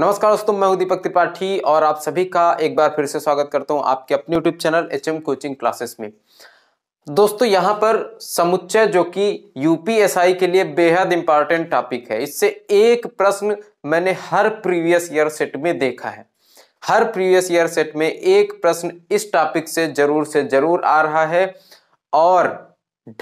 नमस्कार दोस्तों मैं हूं दीपक त्रिपाठी और आप सभी का एक बार फिर से स्वागत करता हूं आपके अपने YouTube channel H M coaching classes में दोस्तों यहां पर समुच्चय जो कि यूपीएसआई के लिए बेहद इंपॉर्टेंट टॉपिक है इससे एक प्रश्न मैंने हर प्रीवियस ईयर सेट में देखा है हर प्रीवियस ईयर सेट में एक प्रश्न इस टॉपिक से जरूर से जरूर आ रहा है और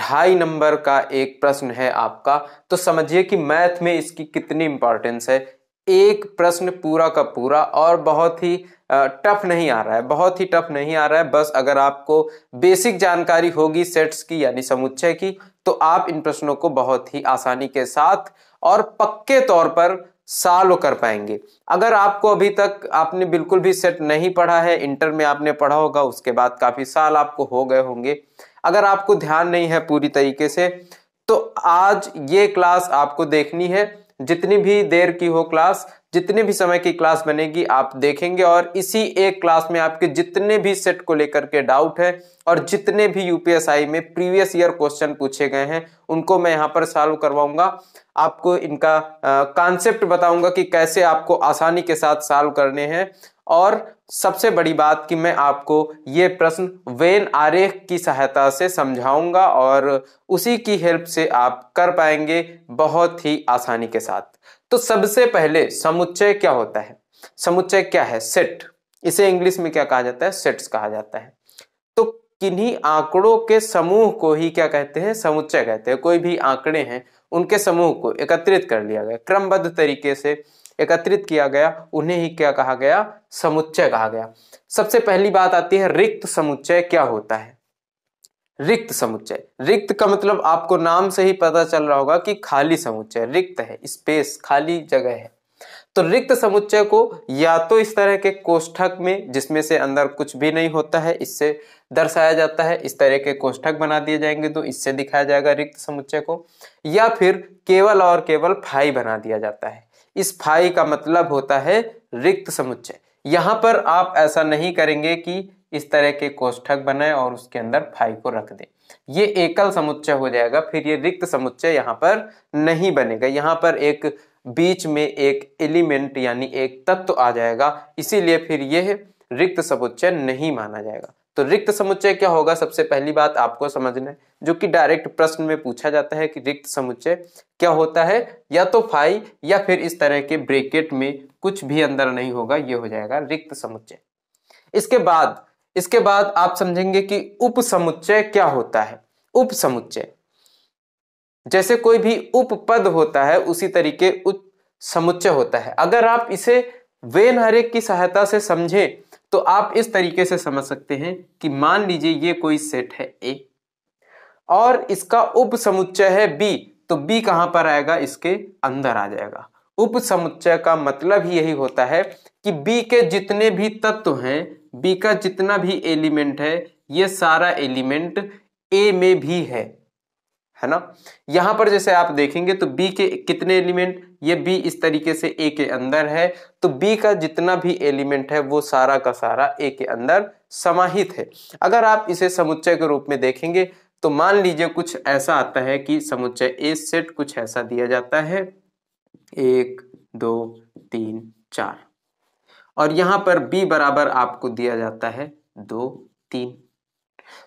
ढाई नंबर का एक प्रश्न है आपका तो समझिए कि मैथ में इसकी कितनी इंपॉर्टेंस है एक प्रश्न पूरा का पूरा और बहुत ही टफ नहीं आ रहा है बहुत ही टफ नहीं आ रहा है बस अगर आपको बेसिक जानकारी होगी सेट्स की यानी समुच्चय की तो आप इन प्रश्नों को बहुत ही आसानी के साथ और पक्के तौर पर सॉल्व कर पाएंगे अगर आपको अभी तक आपने बिल्कुल भी सेट नहीं पढ़ा है इंटर में आपने पढ़ा होगा उसके बाद काफ़ी साल आपको हो गए होंगे अगर आपको ध्यान नहीं है पूरी तरीके से तो आज ये क्लास आपको देखनी है जितनी भी देर की हो क्लास जितने भी समय की क्लास बनेगी आप देखेंगे और इसी एक क्लास में आपके जितने भी सेट को लेकर के डाउट है और जितने भी यूपीएसआई में प्रीवियस ईयर क्वेश्चन पूछे गए हैं उनको मैं यहाँ पर सॉल्व करवाऊंगा आपको इनका कॉन्सेप्ट बताऊंगा कि कैसे आपको आसानी के साथ सॉल्व करने हैं और सबसे बड़ी बात कि मैं आपको ये प्रश्न वेन आरेख की सहायता से समझाऊंगा और उसी की हेल्प से आप कर पाएंगे बहुत ही आसानी के साथ तो सबसे पहले समुच्चय क्या होता है समुच्चय क्या है सेट इसे इंग्लिश में क्या कहा जाता है सेट्स कहा जाता है तो किन्हीं आंकड़ों के समूह को ही क्या कहते हैं समुच्चय कहते हैं कोई भी आंकड़े हैं उनके समूह को एकत्रित कर लिया गया क्रमबद्ध तरीके से एकत्रित किया गया उन्हें ही क्या कहा गया समुच्चय कहा गया सबसे पहली बात आती है रिक्त समुच्चय क्या होता है रिक्त समुच्चय रिक्त का मतलब आपको नाम से ही पता चल रहा होगा कि खाली समुच्चय रिक्त है स्पेस खाली जगह है तो रिक्त समुच्चय को या तो इस तरह के कोष्ठक में जिसमें से अंदर कुछ भी नहीं होता है इससे दर्शाया जाता है इस तरह के कोष्ठक बना दिए जाएंगे तो इससे दिखाया जाएगा रिक्त समुच्चय को या फिर केवल और केवल फाई बना दिया जाता है इस फाई का मतलब होता है रिक्त समुच्चय यहाँ पर आप ऐसा नहीं करेंगे कि इस तरह के कोष्ठक बनाए और उसके अंदर फाई को रख दें ये एकल समुच्चय हो जाएगा फिर ये रिक्त समुच्चय यहाँ पर नहीं बनेगा यहाँ पर एक बीच में एक एलिमेंट यानी एक तत्व आ जाएगा इसीलिए फिर यह रिक्त समुच्चय नहीं माना जाएगा तो रिक्त समुच्चय क्या होगा सबसे पहली बात आपको समझना है जो कि डायरेक्ट प्रश्न में पूछा जाता है कि रिक्त समुच्चय क्या होता है या तो फाई या फिर इस तरह के ब्रेकेट में कुछ भी अंदर नहीं होगा ये हो जाएगा रिक्त समुच्चय इसके बाद इसके बाद आप समझेंगे कि उप समुच्चय क्या होता है उप समुच्चय जैसे कोई भी उपपद होता है उसी तरीके उप समुच्चय होता है अगर आप इसे वेन हरेक की सहायता से समझें तो आप इस तरीके से समझ सकते हैं कि मान लीजिए ये कोई सेट है ए और इसका उप समुच्चय है बी तो बी कहां पर आएगा इसके अंदर आ जाएगा उप समुच्चय का मतलब ही यही होता है कि बी के जितने भी तत्व हैं बी का जितना भी एलिमेंट है ये सारा एलिमेंट ए में भी है है ना यहां पर जैसे आप देखेंगे तो बी के कितने एलिमेंट ये बी इस तरीके से ए के अंदर है तो बी का जितना भी एलिमेंट है वो सारा का सारा ए के अंदर समाहित है अगर आप इसे समुच्चय के रूप में देखेंगे तो मान लीजिए कुछ ऐसा आता है कि समुच्चय ए सेट कुछ ऐसा दिया जाता है एक दो तीन चार और यहां पर बी बराबर आपको दिया जाता है दो तीन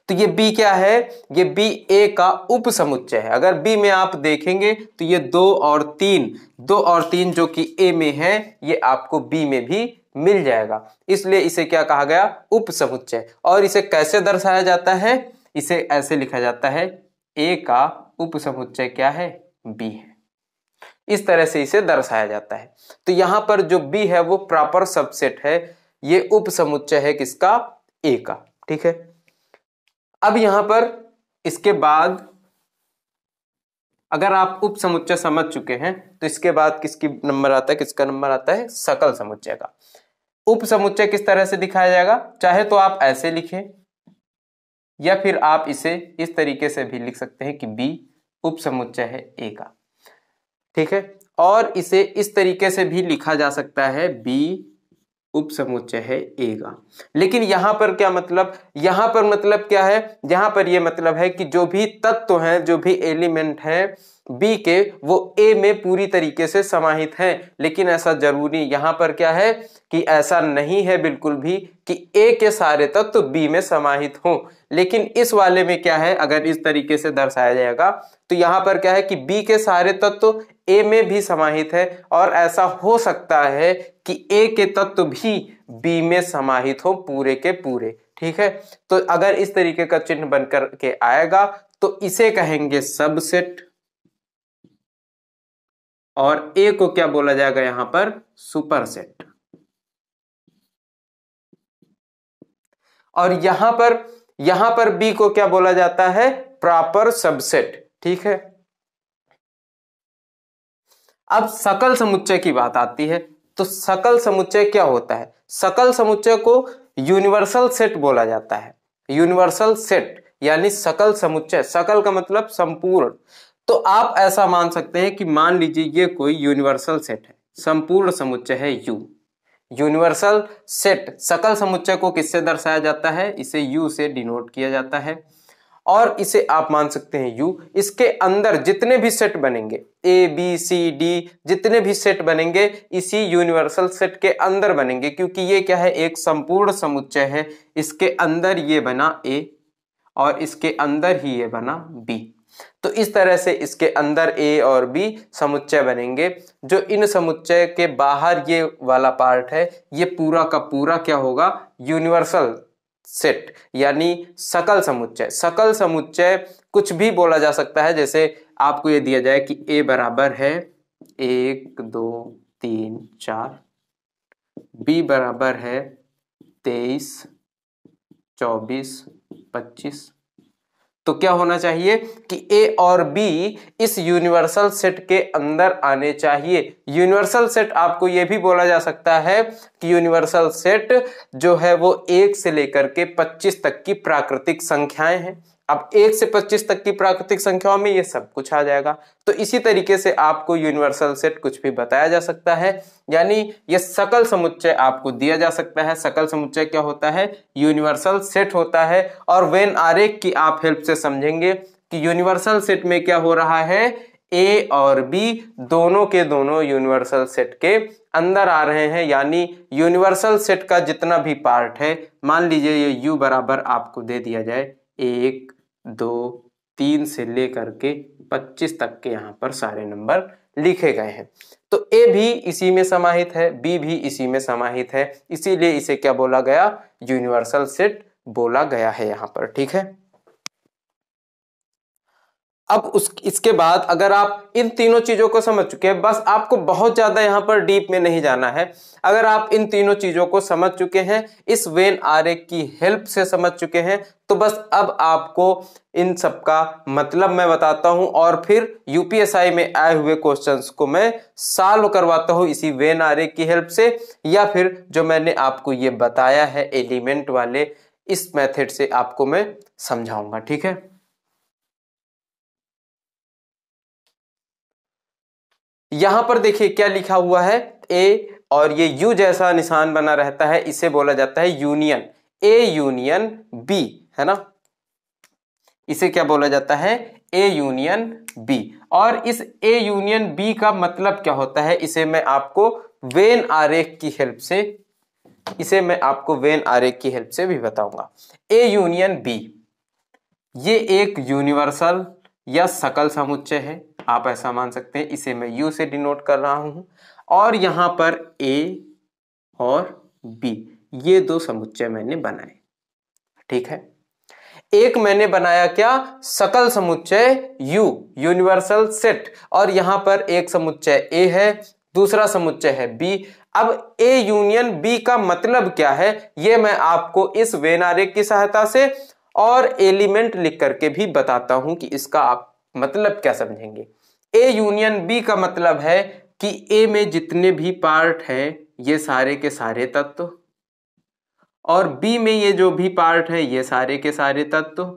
तो ये बी क्या है ये बी ए का उपसमुच्चय है अगर बी में आप देखेंगे तो ये दो और तीन दो और तीन जो कि ए में है ये आपको बी में भी मिल जाएगा इसलिए इसे क्या कहा गया उपसमुच्चय और इसे कैसे दर्शाया जाता है इसे ऐसे लिखा जाता है ए का उपसमुच्चय क्या है बी है इस तरह से इसे दर्शाया जाता है तो यहां पर जो बी है वो प्रॉपर सबसेट है ये उपसमुच्चय है किसका ए का ठीक है अब यहां पर इसके बाद अगर आप उप समुच्चय समझ चुके हैं तो इसके बाद किसकी नंबर आता है किसका नंबर आता है सकल समुच्चय का उप समुच्चय किस तरह से दिखाया जाएगा चाहे तो आप ऐसे लिखें या फिर आप इसे इस तरीके से भी लिख सकते हैं कि बी उप समुच्चय है ए का ठीक है और इसे इस तरीके से भी लिखा जा सकता है बी उपसमुच्चय है ए का लेकिन यहां पर क्या मतलब यहां पर मतलब क्या है यहां पर यह मतलब है कि जो भी तत्व हैं जो भी एलिमेंट हैं बी के वो ए में पूरी तरीके से समाहित हैं लेकिन ऐसा जरूरी यहां पर क्या है कि ऐसा नहीं है बिल्कुल भी कि ए के सारे तत्व बी में समाहित हों लेकिन इस वाले में क्या है अगर इस तरीके से दर्शाया जाएगा तो यहां पर क्या है कि बी के सारे तत्व ए में भी समाहित है और ऐसा हो सकता है कि ए के तत्व भी बी में समाहित हो पूरे के पूरे ठीक है तो अगर इस तरीके का चिन्ह बनकर के आएगा तो इसे कहेंगे सबसेट और ए को क्या बोला जाएगा यहां पर सुपरसेट और यहां पर यहां पर बी को क्या बोला जाता है प्रॉपर सबसेट ठीक है अब सकल समुच्चय की बात आती है तो सकल समुच्चय क्या होता है सकल समुच्चय को यूनिवर्सल सेट बोला जाता है यूनिवर्सल सेट यानी सकल समुच्चय सकल का मतलब संपूर्ण तो आप ऐसा मान सकते हैं कि मान लीजिए ये कोई यूनिवर्सल सेट है संपूर्ण समुच्चय है यू यूनिवर्सल सेट सकल समुच्चय को किससे दर्शाया जाता है इसे यू से डिनोट किया जाता है और इसे आप मान सकते हैं U इसके अंदर जितने भी सेट बनेंगे ए बी सी डी जितने भी सेट बनेंगे इसी यूनिवर्सल सेट के अंदर बनेंगे क्योंकि ये क्या है एक संपूर्ण समुच्चय है इसके अंदर ये बना ए और इसके अंदर ही ये बना बी तो इस तरह से इसके अंदर ए और बी समुच्चय बनेंगे जो इन समुच्चय के बाहर ये वाला पार्ट है ये पूरा का पूरा क्या होगा यूनिवर्सल सेट यानी सकल समुच्चय सकल समुच्चय कुछ भी बोला जा सकता है जैसे आपको ये दिया जाए कि ए बराबर है एक दो तीन चार बी बराबर है तेईस चौबीस पच्चीस तो क्या होना चाहिए कि ए और बी इस यूनिवर्सल सेट के अंदर आने चाहिए यूनिवर्सल सेट आपको यह भी बोला जा सकता है कि यूनिवर्सल सेट जो है वो एक से लेकर के 25 तक की प्राकृतिक संख्याएं हैं अब एक से पच्चीस तक की प्राकृतिक संख्याओं में ये सब कुछ आ जाएगा तो इसी तरीके से आपको यूनिवर्सल सेट कुछ भी बताया जा सकता है यानी ये सकल समुच्चय आपको दिया जा सकता है सकल समुच्चय क्या होता है यूनिवर्सल सेट होता है और वेन आरेख की आप हेल्प से समझेंगे कि यूनिवर्सल सेट में क्या हो रहा है ए और बी दोनों के दोनों यूनिवर्सल सेट के अंदर आ रहे हैं यानी यूनिवर्सल सेट का जितना भी पार्ट है मान लीजिए ये यू बराबर आपको दे दिया जाए एक दो तीन से लेकर के पच्चीस तक के यहाँ पर सारे नंबर लिखे गए हैं तो ए भी इसी में समाहित है बी भी इसी में समाहित है इसीलिए इसे क्या बोला गया यूनिवर्सल सेट बोला गया है यहाँ पर ठीक है अब उस इसके बाद अगर आप इन तीनों चीज़ों को समझ चुके हैं बस आपको बहुत ज़्यादा यहां पर डीप में नहीं जाना है अगर आप इन तीनों चीज़ों को समझ चुके हैं इस वेन आर की हेल्प से समझ चुके हैं तो बस अब आपको इन सब का मतलब मैं बताता हूं और फिर यूपीएसआई में आए हुए क्वेश्चंस को मैं सॉल्व करवाता हूं इसी वेन आर की हेल्प से या फिर जो मैंने आपको ये बताया है एलिमेंट वाले इस मेथड से आपको मैं समझाऊंगा ठीक है यहां पर देखिए क्या लिखा हुआ है ए और ये यू जैसा निशान बना रहता है इसे बोला जाता है यूनियन ए यूनियन बी है ना इसे क्या बोला जाता है ए यूनियन बी और इस ए यूनियन बी का मतलब क्या होता है इसे मैं आपको वेन आरेख की हेल्प से इसे मैं आपको वेन आरेख की हेल्प से भी बताऊंगा ए यूनियन बी ये एक यूनिवर्सल या सकल समुच्चय है आप ऐसा मान सकते हैं इसे मैं यू से डिनोट कर रहा हूं और यहां पर ए और बी ये दो समुच्चय मैंने बनाए ठीक है एक मैंने बनाया क्या सकल समुच्चय यू यूनिवर्सल सेट और यहां पर एक समुच्चय ए है दूसरा समुच्चय है बी अब ए यूनियन बी का मतलब क्या है यह मैं आपको इस वेनारे की सहायता से और एलिमेंट लिख करके भी बताता हूं कि इसका आप मतलब क्या समझेंगे ए यूनियन बी का मतलब है कि ए में जितने भी पार्ट हैं ये सारे के सारे तत्व और बी में ये जो भी पार्ट है ये सारे के सारे तत्व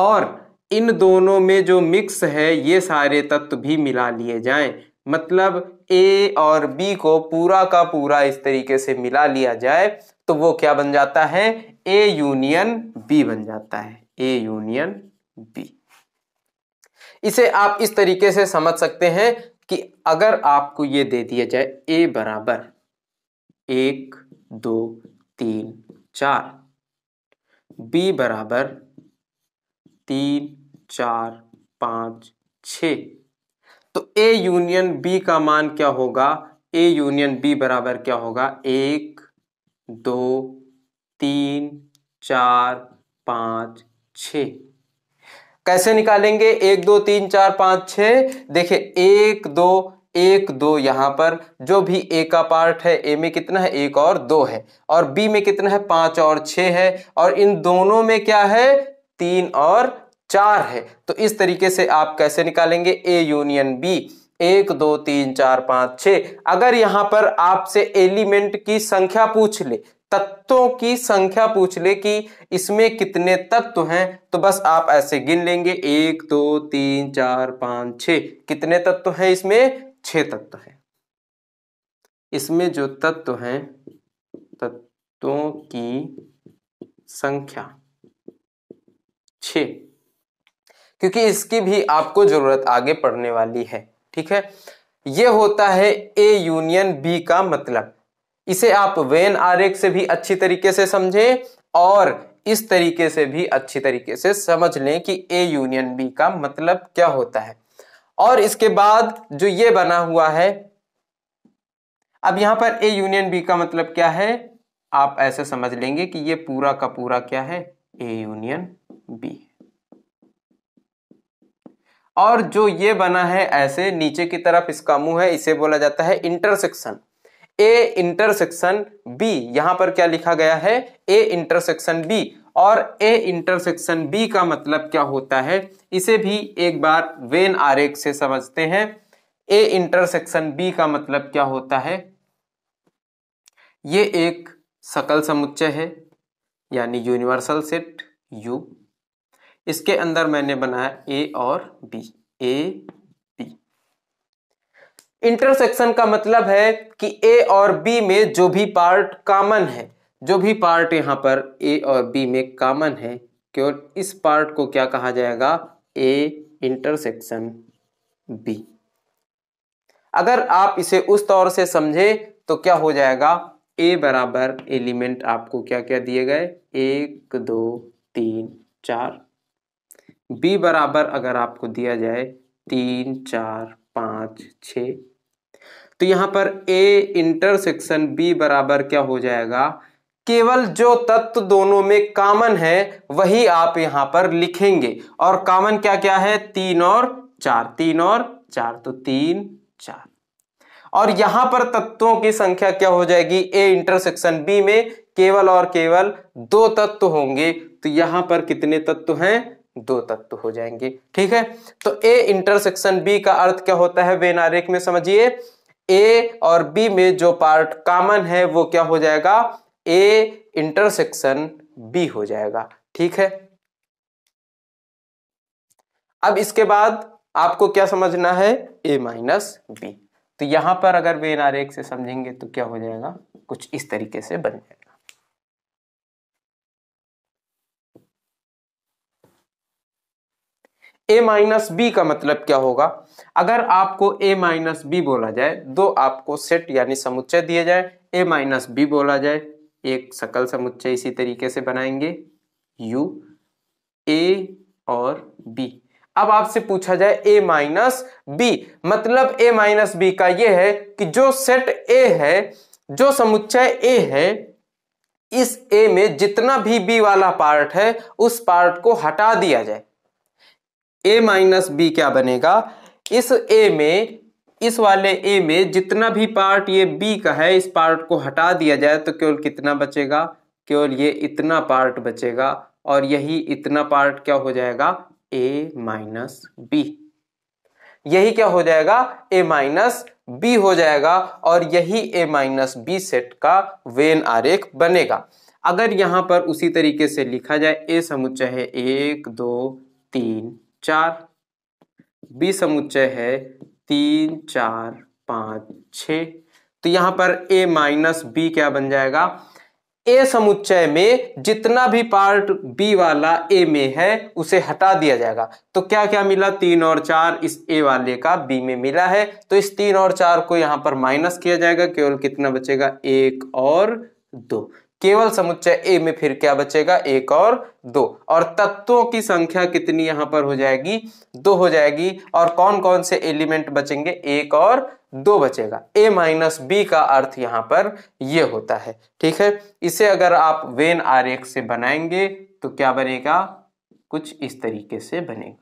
और इन दोनों में जो मिक्स है ये सारे तत्व भी मिला लिए जाएं मतलब ए और बी को पूरा का पूरा इस तरीके से मिला लिया जाए तो वो क्या बन जाता है ए यूनियन बी बन जाता है ए यूनियन बी इसे आप इस तरीके से समझ सकते हैं कि अगर आपको यह दे दिया जाए ए बराबर एक दो तीन चार बी बराबर तीन चार पांच छ तो ए यूनियन बी का मान क्या होगा ए यूनियन बी बराबर क्या होगा एक दो तीन चार पांच छ कैसे निकालेंगे एक दो तीन चार पांच छ देखिए एक दो एक दो यहां पर जो भी ए का पार्ट है ए में कितना है एक और दो है और बी में कितना है पांच और छ है और इन दोनों में क्या है तीन और चार है तो इस तरीके से आप कैसे निकालेंगे ए यूनियन बी एक दो तीन चार पांच छ अगर यहां पर आपसे एलिमेंट की संख्या पूछ ले तत्वों की संख्या पूछ ले कि इसमें कितने तत्व हैं तो बस आप ऐसे गिन लेंगे एक दो तीन चार पांच छ कितने तत्व हैं इसमें छ तत्व हैं इसमें जो तत्व हैं तत्वों की संख्या छ क्योंकि इसकी भी आपको जरूरत आगे पड़ने वाली है ठीक है ये होता है ए यूनियन बी का मतलब इसे आप वेन आरेख से भी अच्छी तरीके से समझें और इस तरीके से भी अच्छी तरीके से समझ लें कि ए यूनियन बी का मतलब क्या होता है और इसके बाद जो ये बना हुआ है अब यहां पर ए यूनियन बी का मतलब क्या है आप ऐसे समझ लेंगे कि ये पूरा का पूरा क्या है ए यूनियन बी और जो ये बना है ऐसे नीचे की तरफ इसका मुंह है इसे बोला जाता है इंटरसेक्शन ए इंटरसेक्शन बी यहां पर क्या लिखा गया है ए इंटरसेक्शन बी और ए इंटरसेक्शन बी का मतलब क्या होता है इसे भी एक बार वेन आरेख से समझते हैं ए इंटरसेक्शन बी का मतलब क्या होता है ये एक सकल समुच्चय है यानी यूनिवर्सल सेट यू इसके अंदर मैंने बनाया ए और बी ए इंटरसेक्शन का मतलब है कि ए और बी में जो भी पार्ट कॉमन है जो भी पार्ट यहाँ पर ए और बी में कॉमन है केवल इस पार्ट को क्या कहा जाएगा ए इंटरसेक्शन बी अगर आप इसे उस तौर से समझे तो क्या हो जाएगा ए बराबर एलिमेंट आपको क्या क्या दिए गए एक दो तीन चार बी बराबर अगर आपको दिया जाए तीन चार पाँच छ तो यहां पर ए इंटरसेक्शन बी बराबर क्या हो जाएगा केवल जो तत्व दोनों में कॉमन है वही आप यहां पर लिखेंगे और कॉमन क्या क्या है तीन और चार तीन और चार तो तीन चार और यहां पर तत्वों की संख्या क्या हो जाएगी ए इंटरसेक्शन बी में केवल और केवल दो तत्व होंगे तो यहां पर कितने तत्व हैं दो तत्व हो जाएंगे ठीक है तो ए इंटरसेक्शन बी का अर्थ क्या होता है नारेख में समझिए ए और बी में जो पार्ट कॉमन है वो क्या हो जाएगा ए इंटरसेक्शन बी हो जाएगा ठीक है अब इसके बाद आपको क्या समझना है ए माइनस बी तो यहां पर अगर वे आर एक से समझेंगे तो क्या हो जाएगा कुछ इस तरीके से बन जाएगा ए माइनस बी का मतलब क्या होगा अगर आपको ए माइनस बी बोला जाए दो आपको सेट यानी समुच्चय दिए जाए ए माइनस बी बोला जाए एक सकल समुच्चय इसी तरीके से बनाएंगे यू ए और बी अब आपसे पूछा जाए ए माइनस बी मतलब ए माइनस बी का यह है कि जो सेट ए है जो समुच्चय ए है इस ए में जितना भी बी वाला पार्ट है उस पार्ट को हटा दिया जाए ए माइनस बी क्या बनेगा इस ए में इस वाले ए में जितना भी पार्ट ये बी का है इस पार्ट को हटा दिया जाए तो केवल कितना बचेगा केवल ये इतना पार्ट बचेगा और यही इतना पार्ट क्या हो जाएगा ए माइनस बी यही क्या हो जाएगा ए माइनस बी हो जाएगा और यही ए माइनस बी सेट का वेन आरेख बनेगा अगर यहां पर उसी तरीके से लिखा जाए ए समुच्चय है एक दो तीन चार बी समुच्चय है तीन चार पाँच छ तो यहां पर ए माइनस बी क्या बन जाएगा ए समुच्चय में जितना भी पार्ट बी वाला ए में है उसे हटा दिया जाएगा तो क्या क्या मिला तीन और चार इस ए वाले का बी में मिला है तो इस तीन और चार को यहां पर माइनस किया जाएगा केवल कितना बचेगा एक और दो केवल समुच्चय ए में फिर क्या बचेगा एक और दो और तत्वों की संख्या कितनी यहाँ पर हो जाएगी दो हो जाएगी और कौन कौन से एलिमेंट बचेंगे एक और दो बचेगा ए माइनस बी का अर्थ यहाँ पर यह होता है ठीक है इसे अगर आप वेन आरेख से बनाएंगे तो क्या बनेगा कुछ इस तरीके से बनेगा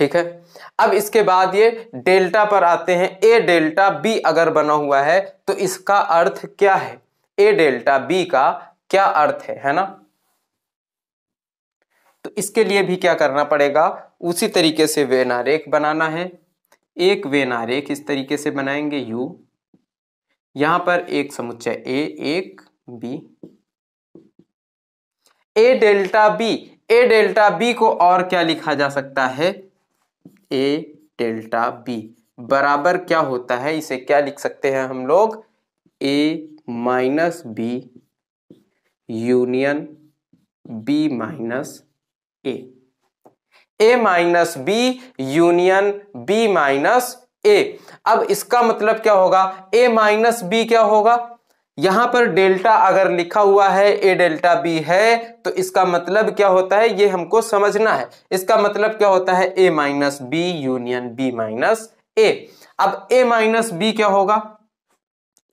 ठीक है अब इसके बाद ये डेल्टा पर आते हैं ए डेल्टा बी अगर बना हुआ है तो इसका अर्थ क्या है ए डेल्टा बी का क्या अर्थ है है ना तो इसके लिए भी क्या करना पड़ेगा उसी तरीके से वेन आरेख बनाना है एक वेन आरेख इस तरीके से बनाएंगे यू यहां पर एक समुच्चय ए एक B A delta B A delta B को और क्या लिखा जा सकता है ए डेल्टा बी बराबर क्या होता है इसे क्या लिख सकते हैं हम लोग A minus B union B minus A A minus B union B minus A अब इसका मतलब क्या होगा ए माइनस बी क्या होगा यहां पर डेल्टा अगर लिखा हुआ है ए डेल्टा बी है तो इसका मतलब क्या होता है ये हमको समझना है इसका मतलब क्या होता है A minus B union B minus A अब ए माइनस बी क्या होगा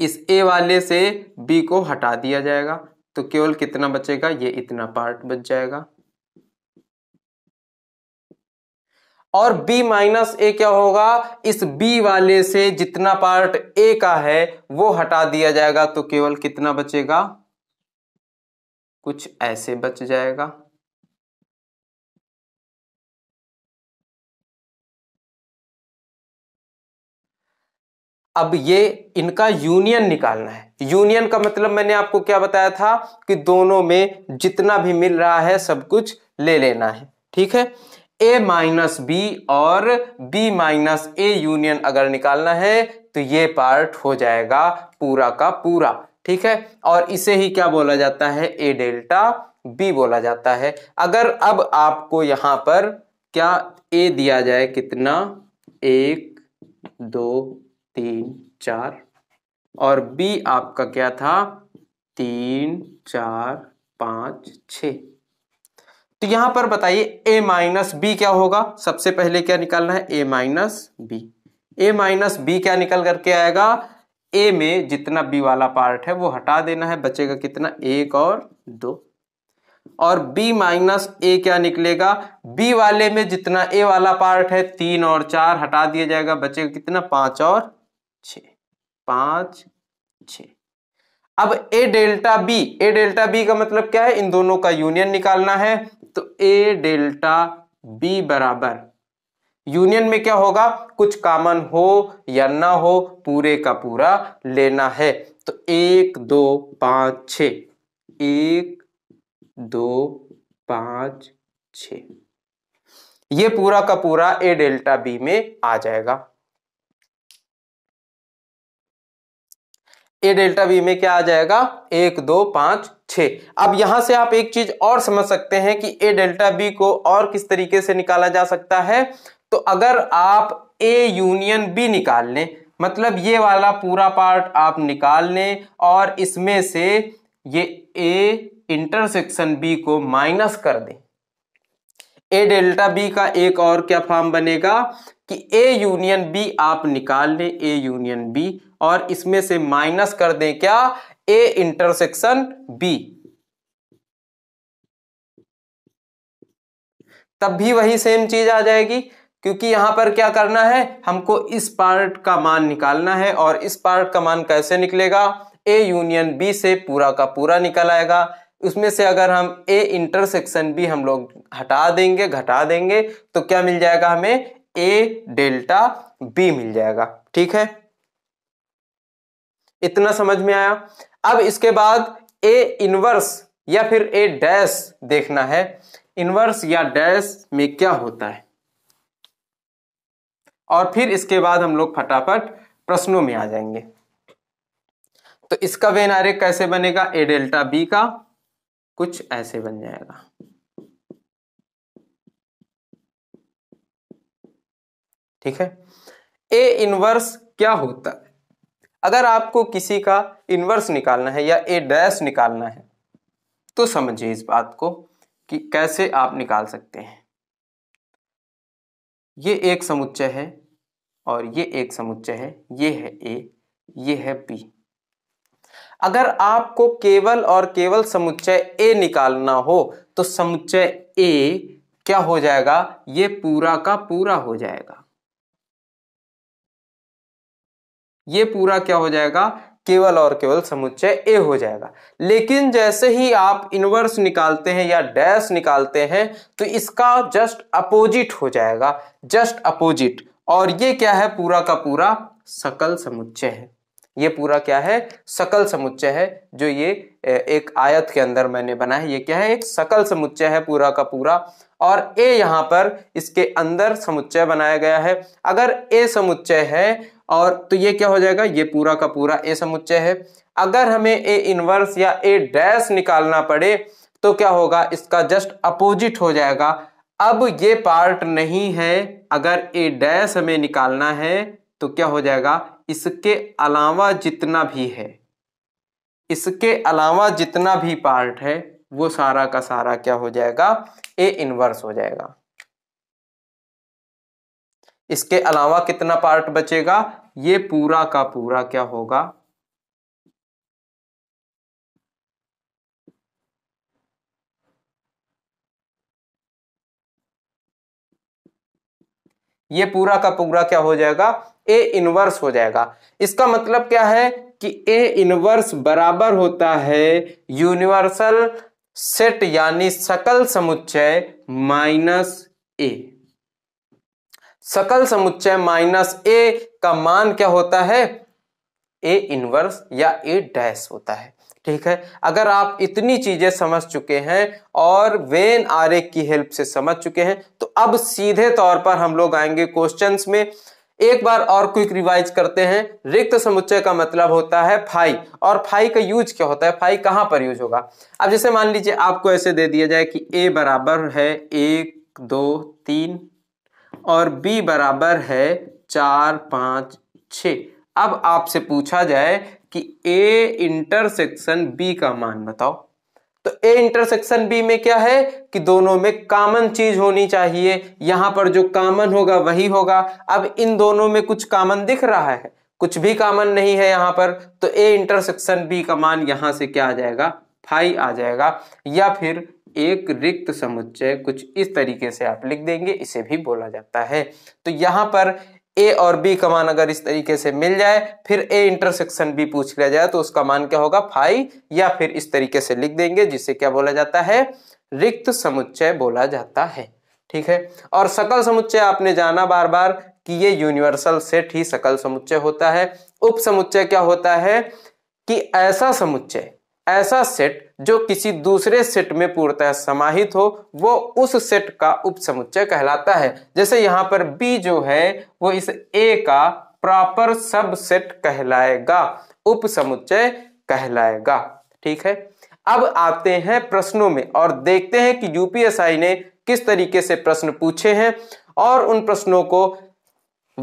इस ए वाले से बी को हटा दिया जाएगा तो केवल कितना बचेगा ये इतना पार्ट बच जाएगा और b माइनस ए क्या होगा इस b वाले से जितना पार्ट a का है वो हटा दिया जाएगा तो केवल कितना बचेगा कुछ ऐसे बच जाएगा अब ये इनका यूनियन निकालना है यूनियन का मतलब मैंने आपको क्या बताया था कि दोनों में जितना भी मिल रहा है सब कुछ ले लेना है ठीक है ए माइनस बी और बी माइनस ए यूनियन अगर निकालना है तो ये पार्ट हो जाएगा पूरा का पूरा ठीक है और इसे ही क्या बोला जाता है ए डेल्टा बी बोला जाता है अगर अब आपको यहां पर क्या ए दिया जाए कितना एक दो तीन चार और बी आपका क्या था तीन चार पांच छ तो यहां पर बताइए ए माइनस बी क्या होगा सबसे पहले क्या निकालना है A minus B A minus B क्या निकल करके आएगा ए में जितना बी वाला पार्ट है वो हटा देना है बचेगा कितना एक और दो और b माइनस ए क्या निकलेगा b वाले में जितना a वाला पार्ट है तीन और चार हटा दिया जाएगा बचेगा कितना पांच और छ पांच छ अब A delta B A delta B का मतलब क्या है इन दोनों का यूनियन निकालना है तो ए डेल्टा बी बराबर यूनियन में क्या होगा कुछ कामन हो या ना हो पूरे का पूरा लेना है तो एक दो पांच छ एक दो पांच छ ये पूरा का पूरा ए डेल्टा बी में आ जाएगा ए डेल्टा बी में क्या आ जाएगा एक दो पांच छ अब यहां से आप एक चीज और समझ सकते हैं कि ए डेल्टा बी को और किस तरीके से निकाला जा सकता है तो अगर आप ए यूनियन बी निकाल लें मतलब ये वाला पूरा पार्ट आप निकाल लें और इसमें से ये ए इंटरसेक्शन बी को माइनस कर दें ए डेल्टा बी का एक और क्या फॉर्म बनेगा कि ए यूनियन बी आप निकाल लें ए यूनियन बी और इसमें से माइनस कर दें क्या ए इंटरसेक्शन बी तब भी वही सेम चीज आ जाएगी क्योंकि यहां पर क्या करना है हमको इस पार्ट का मान निकालना है और इस पार्ट का मान कैसे निकलेगा ए यूनियन बी से पूरा का पूरा निकल आएगा उसमें से अगर हम ए इंटरसेक्शन बी हम लोग हटा देंगे घटा देंगे तो क्या मिल जाएगा हमें ए डेल्टा बी मिल जाएगा ठीक है इतना समझ में आया अब इसके बाद ए इनवर्स या फिर ए डैश देखना है इनवर्स या डैश में क्या होता है और फिर इसके बाद हम लोग फटाफट प्रश्नों में आ जाएंगे तो इसका वेन आर्य कैसे बनेगा ए डेल्टा बी का कुछ ऐसे बन जाएगा ठीक है ए इनवर्स क्या होता है अगर आपको किसी का इनवर्स निकालना है या ए डैश निकालना है तो समझिए इस बात को कि कैसे आप निकाल सकते हैं ये एक समुच्चय है और ये एक समुच्चय है ये है ए ये है बी अगर आपको केवल और केवल समुच्चय ए निकालना हो तो समुच्चय ए क्या हो जाएगा ये पूरा का पूरा हो जाएगा ये पूरा क्या हो जाएगा केवल और केवल समुच्चय ए हो जाएगा लेकिन जैसे ही आप इनवर्स निकालते हैं या डैश निकालते हैं तो इसका जस्ट अपोजिट हो जाएगा जस्ट अपोजिट और ये क्या है पूरा का पूरा सकल समुच्चय है ये पूरा क्या है सकल समुच्चय है जो ये एक आयत के अंदर मैंने बना है ये क्या है एक सकल समुच्चय है पूरा का पूरा और ए यहाँ पर इसके अंदर समुच्चय बनाया गया है अगर ए समुच्चय है और तो ये क्या हो जाएगा ये पूरा का पूरा ए समुच्चय है अगर हमें ए इनवर्स या ए डैश निकालना पड़े तो क्या होगा इसका जस्ट अपोजिट हो जाएगा अब ये पार्ट नहीं है अगर ए डैश हमें निकालना है तो क्या हो जाएगा इसके अलावा जितना भी है इसके अलावा जितना भी पार्ट है वो सारा का सारा क्या हो जाएगा ए इनवर्स हो जाएगा इसके अलावा कितना पार्ट बचेगा ये पूरा का पूरा क्या होगा ये पूरा का पूरा क्या हो जाएगा ए इनवर्स हो जाएगा इसका मतलब क्या है कि ए इनवर्स बराबर होता है यूनिवर्सल सेट यानी सकल समुच्चय माइनस ए सकल समुच्चय माइनस ए का मान क्या होता है ए इनवर्स या ए डैश होता है ठीक है अगर आप इतनी चीजें समझ चुके हैं और वेन आरे की हेल्प से समझ चुके हैं तो अब सीधे तौर पर हम लोग आएंगे क्वेश्चंस में एक बार और क्विक रिवाइज करते हैं रिक्त समुच्चय का मतलब होता है फाई और फाई का यूज क्या होता है फाई कहां पर यूज होगा अब जैसे मान लीजिए आपको ऐसे दे दिया जाए कि ए बराबर है एक दो तीन और बी बराबर है चार पाँच छ अब आपसे पूछा जाए कि ए इंटरसेक्शन बी का मान बताओ तो ए इंटरसेक्शन बी में क्या है कि दोनों में कॉमन चीज होनी चाहिए यहां पर जो कॉमन होगा वही होगा अब इन दोनों में कुछ कॉमन दिख रहा है कुछ भी कॉमन नहीं है यहां पर तो ए इंटरसेक्शन बी का मान यहां से क्या आ जाएगा फाइव आ जाएगा या फिर एक रिक्त समुच्चय कुछ इस तरीके से आप लिख देंगे इसे भी बोला जाता है तो यहां पर ए और बी का मान अगर इस तरीके से मिल जाए फिर ए इंटरसेक्शन बी पूछ लिया जाए तो उसका मान क्या होगा फाइव या फिर इस तरीके से लिख देंगे जिसे क्या बोला जाता है रिक्त समुच्चय बोला जाता है ठीक है और सकल समुच्चय आपने जाना बार बार कि ये यूनिवर्सल सेट ही सकल समुच्चय होता है उप समुच्चय क्या होता है कि ऐसा समुच्चय ऐसा सेट जो किसी दूसरे सेट में पूर्णतः समाहित हो वो उस सेट का उपसमुच्चय कहलाता है जैसे यहाँ पर बी जो है वो इस ए का प्रॉपर सबसेट कहलाएगा उपसमुच्चय कहलाएगा ठीक है अब आते हैं प्रश्नों में और देखते हैं कि यूपीएसआई ने किस तरीके से प्रश्न पूछे हैं और उन प्रश्नों को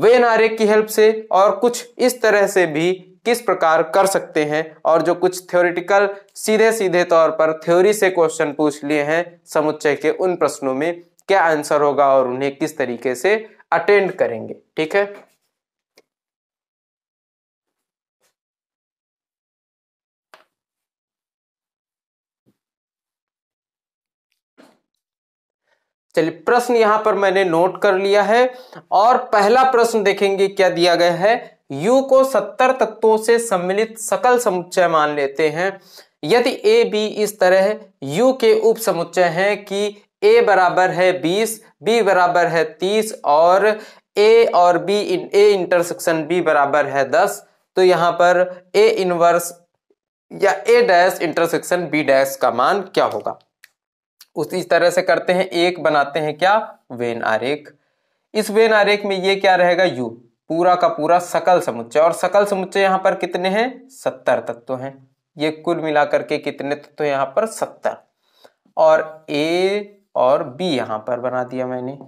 वे नारे की हेल्प से और कुछ इस तरह से भी किस प्रकार कर सकते हैं और जो कुछ थ्योरिटिकल सीधे सीधे तौर पर थ्योरी से क्वेश्चन पूछ लिए हैं समुच्चय के उन प्रश्नों में क्या आंसर होगा और उन्हें किस तरीके से अटेंड करेंगे ठीक है चलिए प्रश्न यहां पर मैंने नोट कर लिया है और पहला प्रश्न देखेंगे क्या दिया गया है U को 70 तत्वों से सम्मिलित सकल समुच्चय मान लेते हैं यदि ए बी इस तरह U के उप समुच्चय हैं कि ए बराबर है 20, बी बराबर है 30 और ए और बी इन ए इंटरसेक्शन बी बराबर है 10 तो यहां पर ए इनवर्स या A dash intersection B dash का मान क्या होगा उसी तरह से करते हैं एक बनाते हैं क्या वेन आरेख इस वेन आरेख में ये क्या रहेगा यू पूरा का पूरा सकल समुच्चय और सकल समुच्चय यहाँ पर कितने हैं सत्तर तत्व हैं ये कुल मिलाकर के कितने तत्व यहाँ पर सत्तर और ए और बी यहाँ पर बना दिया मैंने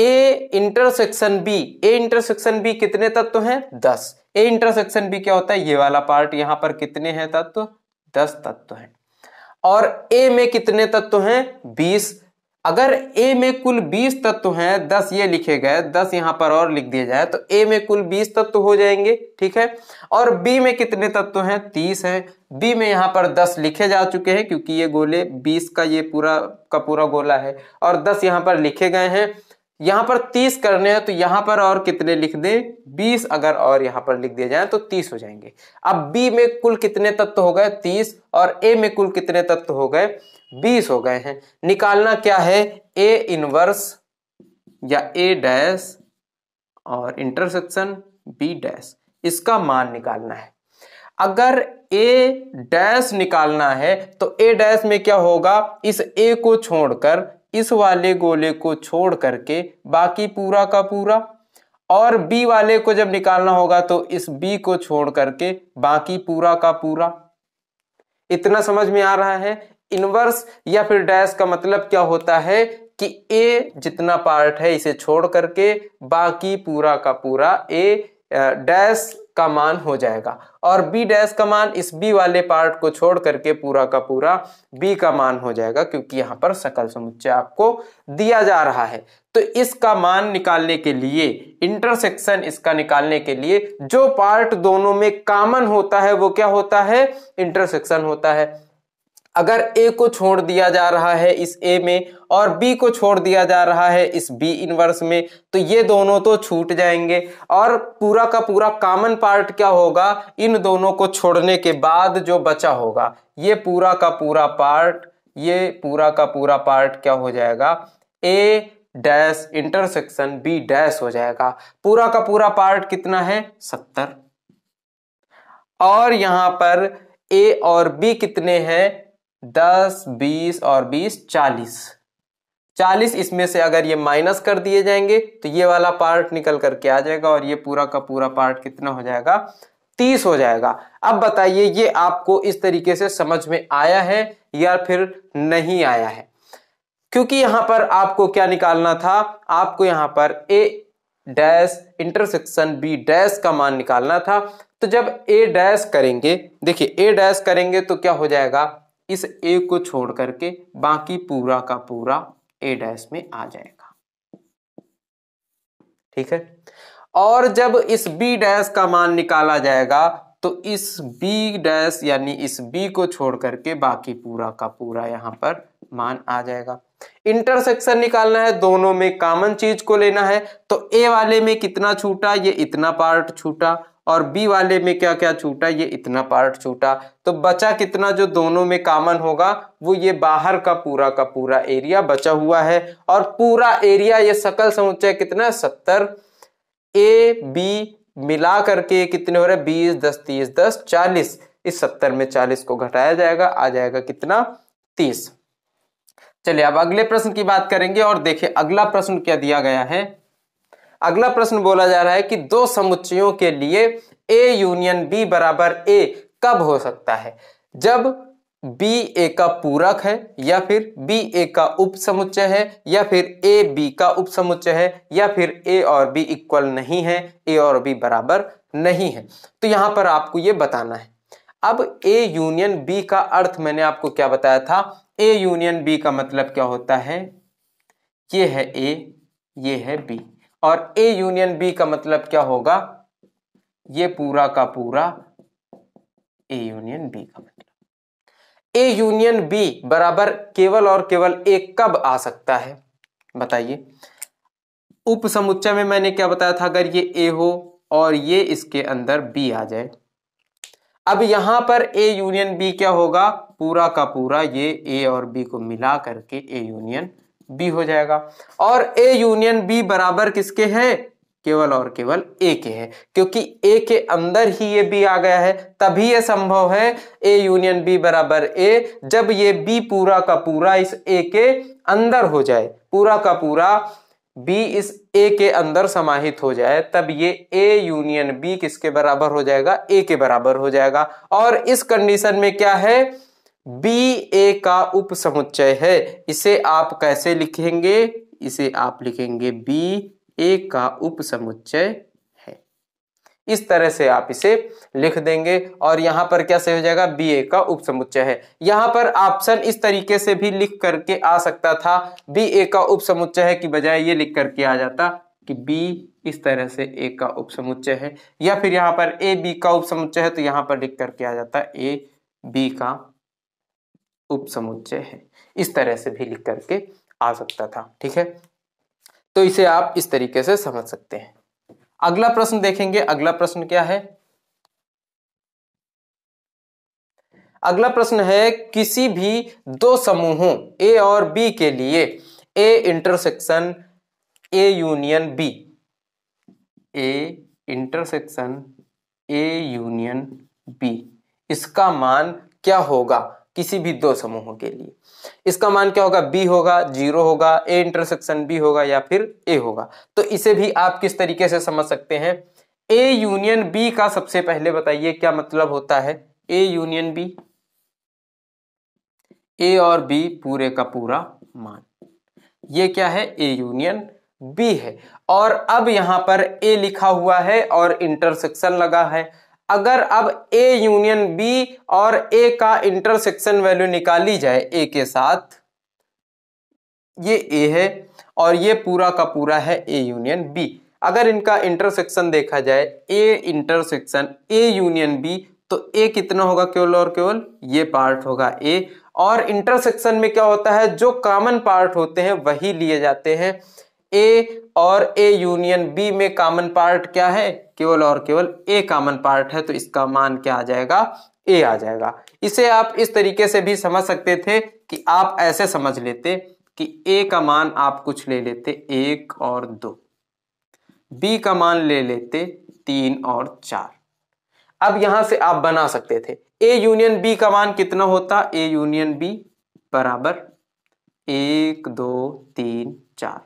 A intersection B A intersection B कितने तत्व हैं दस ए इंटरसेक्शन बी क्या होता है ये वाला पार्ट यहाँ पर कितने हैं तत्व दस तत्व हैं और ए में कितने तत्व हैं बीस अगर ए में कुल 20 तत्व हैं 10 ये लिखे गए 10 यहाँ पर और लिख दिया जाए तो ए में कुल 20 तत्व हो जाएंगे ठीक है और बी में कितने तत्व हैं 30 हैं बी में यहाँ पर 10 लिखे जा चुके हैं क्योंकि ये गोले 20 का ये पूरा का पूरा गोला है और 10 यहां पर लिखे गए हैं यहां पर 30 करने हैं तो यहां पर और कितने लिख दें 20 अगर और यहां पर लिख दिए जाए तो 30 हो जाएंगे अब बी में कुल कितने तत्व हो गए 30 और ए में कुल कितने तत्व हो गए बीस हो गए हैं निकालना क्या है ए इनवर्स या ए डैश और इंटरसेक्शन बी डैश इसका मान निकालना है अगर ए डैश निकालना है तो ए डैश में क्या होगा इस ए को छोड़कर इस वाले गोले को छोड़ करके बाकी पूरा का पूरा और बी वाले को जब निकालना होगा तो इस बी को छोड़ करके बाकी पूरा का पूरा इतना समझ में आ रहा है इनवर्स या फिर डैश का मतलब क्या होता है कि ए जितना पार्ट है इसे छोड़ करके बाकी पूरा का पूरा ए डैश का मान हो जाएगा और बी डैश का मान इस बी वाले पार्ट को छोड़ करके पूरा का पूरा बी का मान हो जाएगा क्योंकि यहां पर सकल समुच्चय आपको दिया जा रहा है तो इसका मान निकालने के लिए इंटरसेक्शन इसका निकालने के लिए जो पार्ट दोनों में कॉमन होता है वो क्या होता है इंटरसेक्शन होता है अगर ए को छोड़ दिया जा रहा है इस ए में और बी को छोड़ दिया जा रहा है इस बी इनवर्स में तो ये दोनों तो छूट जाएंगे और पूरा का पूरा कॉमन पार्ट क्या होगा इन दोनों को छोड़ने के बाद जो बचा होगा ये पूरा का पूरा पार्ट ये पूरा का पूरा पार्ट क्या हो जाएगा A dash intersection B dash हो जाएगा पूरा का पूरा पार्ट कितना है सत्तर और यहां पर ए और बी कितने हैं दस बीस और बीस चालीस चालीस इसमें से अगर ये माइनस कर दिए जाएंगे तो ये वाला पार्ट निकल करके आ जाएगा और ये पूरा का पूरा पार्ट कितना हो जाएगा तीस हो जाएगा अब बताइए ये आपको इस तरीके से समझ में आया है या फिर नहीं आया है क्योंकि यहां पर आपको क्या निकालना था आपको यहां पर A dash intersection B dash का मान निकालना था तो जब ए डैश करेंगे देखिए ए डैश करेंगे तो क्या हो जाएगा इस ए को छोड़ करके बाकी पूरा का पूरा ए डैश में आ जाएगा ठीक है और जब इस बी डैश का मान निकाला जाएगा तो इस बी डैश यानी इस बी को छोड़ करके बाकी पूरा का पूरा यहां पर मान आ जाएगा इंटरसेक्शन निकालना है दोनों में कॉमन चीज को लेना है तो ए वाले में कितना छूटा ये इतना पार्ट छूटा और बी वाले में क्या क्या छूटा ये इतना पार्ट छूटा तो बचा कितना जो दोनों में कॉमन होगा वो ये बाहर का पूरा का पूरा एरिया बचा हुआ है और पूरा एरिया ये सकल समुच्चय कितना सत्तर ए बी मिला करके कितने हो रहे बीस दस तीस दस चालीस इस सत्तर में चालीस को घटाया जाएगा आ जाएगा कितना तीस चलिए अब अगले प्रश्न की बात करेंगे और देखिए अगला प्रश्न क्या दिया गया है अगला प्रश्न बोला जा रहा है कि दो समुच्चयों के लिए ए यूनियन बी बराबर ए कब हो सकता है जब बी ए का पूरक है या फिर बी ए का उप समुच्चय है या फिर ए बी का उप समुच्चय है या फिर ए और बी इक्वल नहीं है ए और बी बराबर नहीं है तो यहां पर आपको यह बताना है अब ए यूनियन बी का अर्थ मैंने आपको क्या बताया था ए यूनियन बी का मतलब क्या होता है ये है ए ये है बी और ए यूनियन बी का मतलब क्या होगा ये पूरा का पूरा ए यूनियन बी का मतलब ए यूनियन बी बराबर केवल और केवल ए कब आ सकता है बताइए उप समुच्चय में मैंने क्या बताया था अगर ये ए हो और ये इसके अंदर बी आ जाए अब यहां पर ए यूनियन बी क्या होगा पूरा का पूरा ये ए और बी को मिला करके ए यूनियन बी हो जाएगा और ए यूनियन बी बराबर किसके हैं केवल और केवल ए के है क्योंकि ए के अंदर ही ये बी आ गया है तभी यह संभव है ए यूनियन बी बराबर ए जब ये बी पूरा का पूरा इस ए के अंदर हो जाए पूरा का पूरा बी इस ए के अंदर समाहित हो जाए तब ये ए यूनियन बी किसके बराबर हो जाएगा ए के बराबर हो जाएगा और इस कंडीशन में क्या है बी ए का उपसमुच्चय है इसे आप कैसे लिखेंगे इसे आप लिखेंगे बी ए का उपसमुच्चय है इस तरह से आप इसे लिख देंगे और यहां पर क्या सही हो जाएगा बी ए का उपसमुच्चय है यहां पर ऑप्शन इस तरीके से भी लिख करके आ सकता था बी ए का उपसमुच्चय है कि बजाय ये लिख करके आ जाता कि बी इस तरह से ए का उपसमुच्चय है या फिर यहां पर ए बी का उपसमुच्चय है तो यहां पर लिख करके आ जाता है ए बी का उपसमुच्चय है इस तरह से भी लिख करके आ सकता था ठीक है तो इसे आप इस तरीके से समझ सकते हैं अगला प्रश्न देखेंगे अगला प्रश्न क्या है अगला प्रश्न है किसी भी दो समूहों ए और बी के लिए A intersection A union B A intersection A union B इसका मान क्या होगा किसी भी दो समूहों के लिए इसका मान क्या होगा बी होगा जीरो होगा ए इंटरसेक्शन बी होगा या फिर ए होगा तो इसे भी आप किस तरीके से समझ सकते हैं ए यूनियन बी का सबसे पहले बताइए क्या मतलब होता है ए यूनियन बी ए और बी पूरे का पूरा मान ये क्या है ए यूनियन बी है और अब यहां पर ए लिखा हुआ है और इंटरसेक्शन लगा है अगर अब ए यूनियन बी और ए का इंटरसेक्शन वैल्यू निकाली जाए ए के साथ ये ए है और ये पूरा का पूरा है ए यूनियन बी अगर इनका इंटरसेक्शन देखा जाए A intersection A union B तो ए कितना होगा केवल और केवल ये पार्ट होगा ए और इंटरसेक्शन में क्या होता है जो कॉमन पार्ट होते हैं वही लिए जाते हैं ए और ए यूनियन बी में कॉमन पार्ट क्या है केवल और केवल ए कॉमन पार्ट है तो इसका मान क्या आ जाएगा ए आ जाएगा इसे आप इस तरीके से भी समझ सकते थे कि आप ऐसे समझ लेते कि ए का मान आप कुछ ले लेते एक और दो बी का मान ले लेते तीन और चार अब यहां से आप बना सकते थे ए यूनियन बी का मान कितना होता ए यूनियन बी बराबर एक दो तीन चार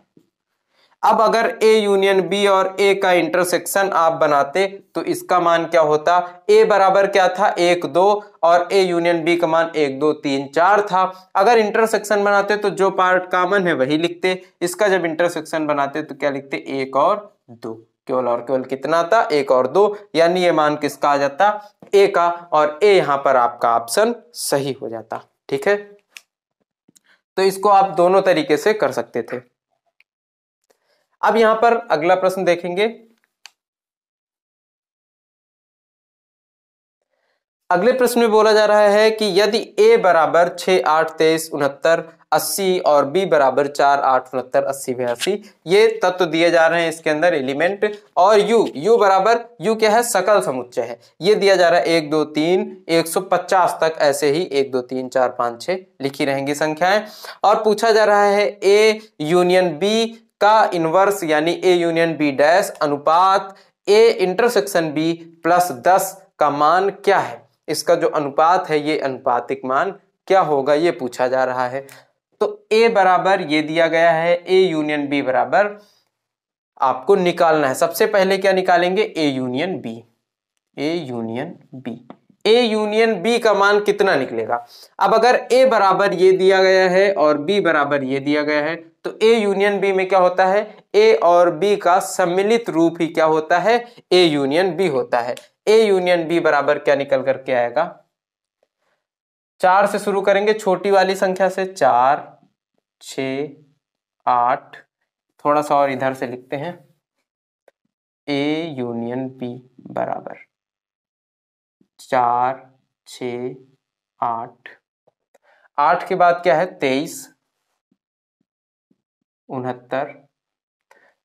अब अगर ए यूनियन बी और ए का इंटरसेक्शन आप बनाते तो इसका मान क्या होता ए बराबर क्या था एक दो और ए यूनियन बी का मान एक दो तीन चार था अगर इंटरसेक्शन बनाते तो जो पार्ट कॉमन है वही लिखते इसका जब इंटरसेक्शन बनाते तो क्या लिखते एक और दो केवल और केवल कितना था एक और दो यानी ये मान किसका आ जाता ए का और ए यहां पर आपका ऑप्शन सही हो जाता ठीक है तो इसको आप दोनों तरीके से कर सकते थे अब यहां पर अगला प्रश्न देखेंगे अगले प्रश्न में बोला जा रहा है कि यदि ए बराबर छ आठ तेईस उनहत्तर अस्सी और बी बराबर चार आठ उनहत्तर अस्सी बयासी ये तत्व दिए जा रहे हैं इसके अंदर एलिमेंट और यू यू बराबर यू क्या है सकल समुच्चय है ये दिया जा रहा है एक दो तीन एक सौ पचास तक ऐसे ही एक दो तीन चार पांच छ लिखी रहेंगी संख्याएं और पूछा जा रहा है ए यूनियन बी का इनवर्स यानी ए यूनियन बी डैश अनुपात ए इंटरसेक्शन बी प्लस दस का मान क्या है इसका जो अनुपात है ये अनुपातिक मान क्या होगा ये पूछा जा रहा है तो ए बराबर ये दिया गया है ए यूनियन बी बराबर आपको निकालना है सबसे पहले क्या निकालेंगे A union B A union B A union B का मान कितना निकलेगा अब अगर ए बराबर ये दिया गया है और बी बराबर ये दिया गया है तो ए यूनियन बी में क्या होता है ए और बी का सम्मिलित रूप ही क्या होता है ए यूनियन बी होता है ए यूनियन बी बराबर क्या निकल करके आएगा चार से शुरू करेंगे छोटी वाली संख्या से चार छ आठ थोड़ा सा और इधर से लिखते हैं ए यूनियन बी बराबर चार छ आठ आठ के बाद क्या है तेईस उनहत्तर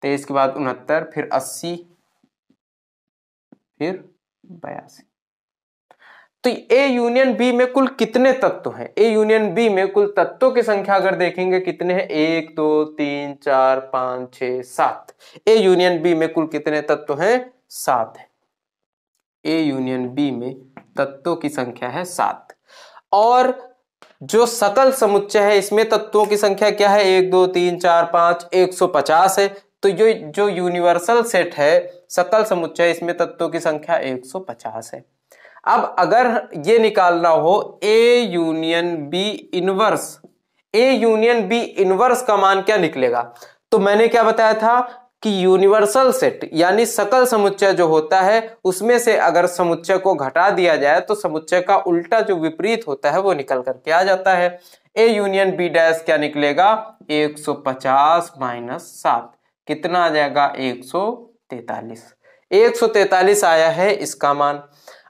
तेईस के बाद उनहत्तर फिर अस्सी फिर बयासी तो ए यूनियन बी में कुल कितने तत्व हैं ए यूनियन बी में कुल तत्वों की संख्या अगर देखेंगे कितने हैं एक दो तीन चार पांच छ सात ए यूनियन बी में कुल कितने तत्व हैं सात है ए यूनियन बी में तत्वों की संख्या है सात और जो सकल समुच्चय है इसमें तत्वों की संख्या क्या है एक दो तीन चार पांच एक सौ पचास है तो ये जो यूनिवर्सल सेट है सकल समुच्चय इसमें तत्वों की संख्या एक सौ पचास है अब अगर ये निकालना हो A union B inverse A union B inverse का मान क्या निकलेगा तो मैंने क्या बताया था कि यूनिवर्सल सेट यानी सकल समुच्चय जो होता है उसमें से अगर समुच्चय को घटा दिया जाए तो समुच्चय का उल्टा जो विपरीत होता है वो निकल करके आ जाता है ए यूनियन बी डैश क्या निकलेगा 150 सौ पचास माइनस सात कितना आ जाएगा 143 143 आया है इसका मान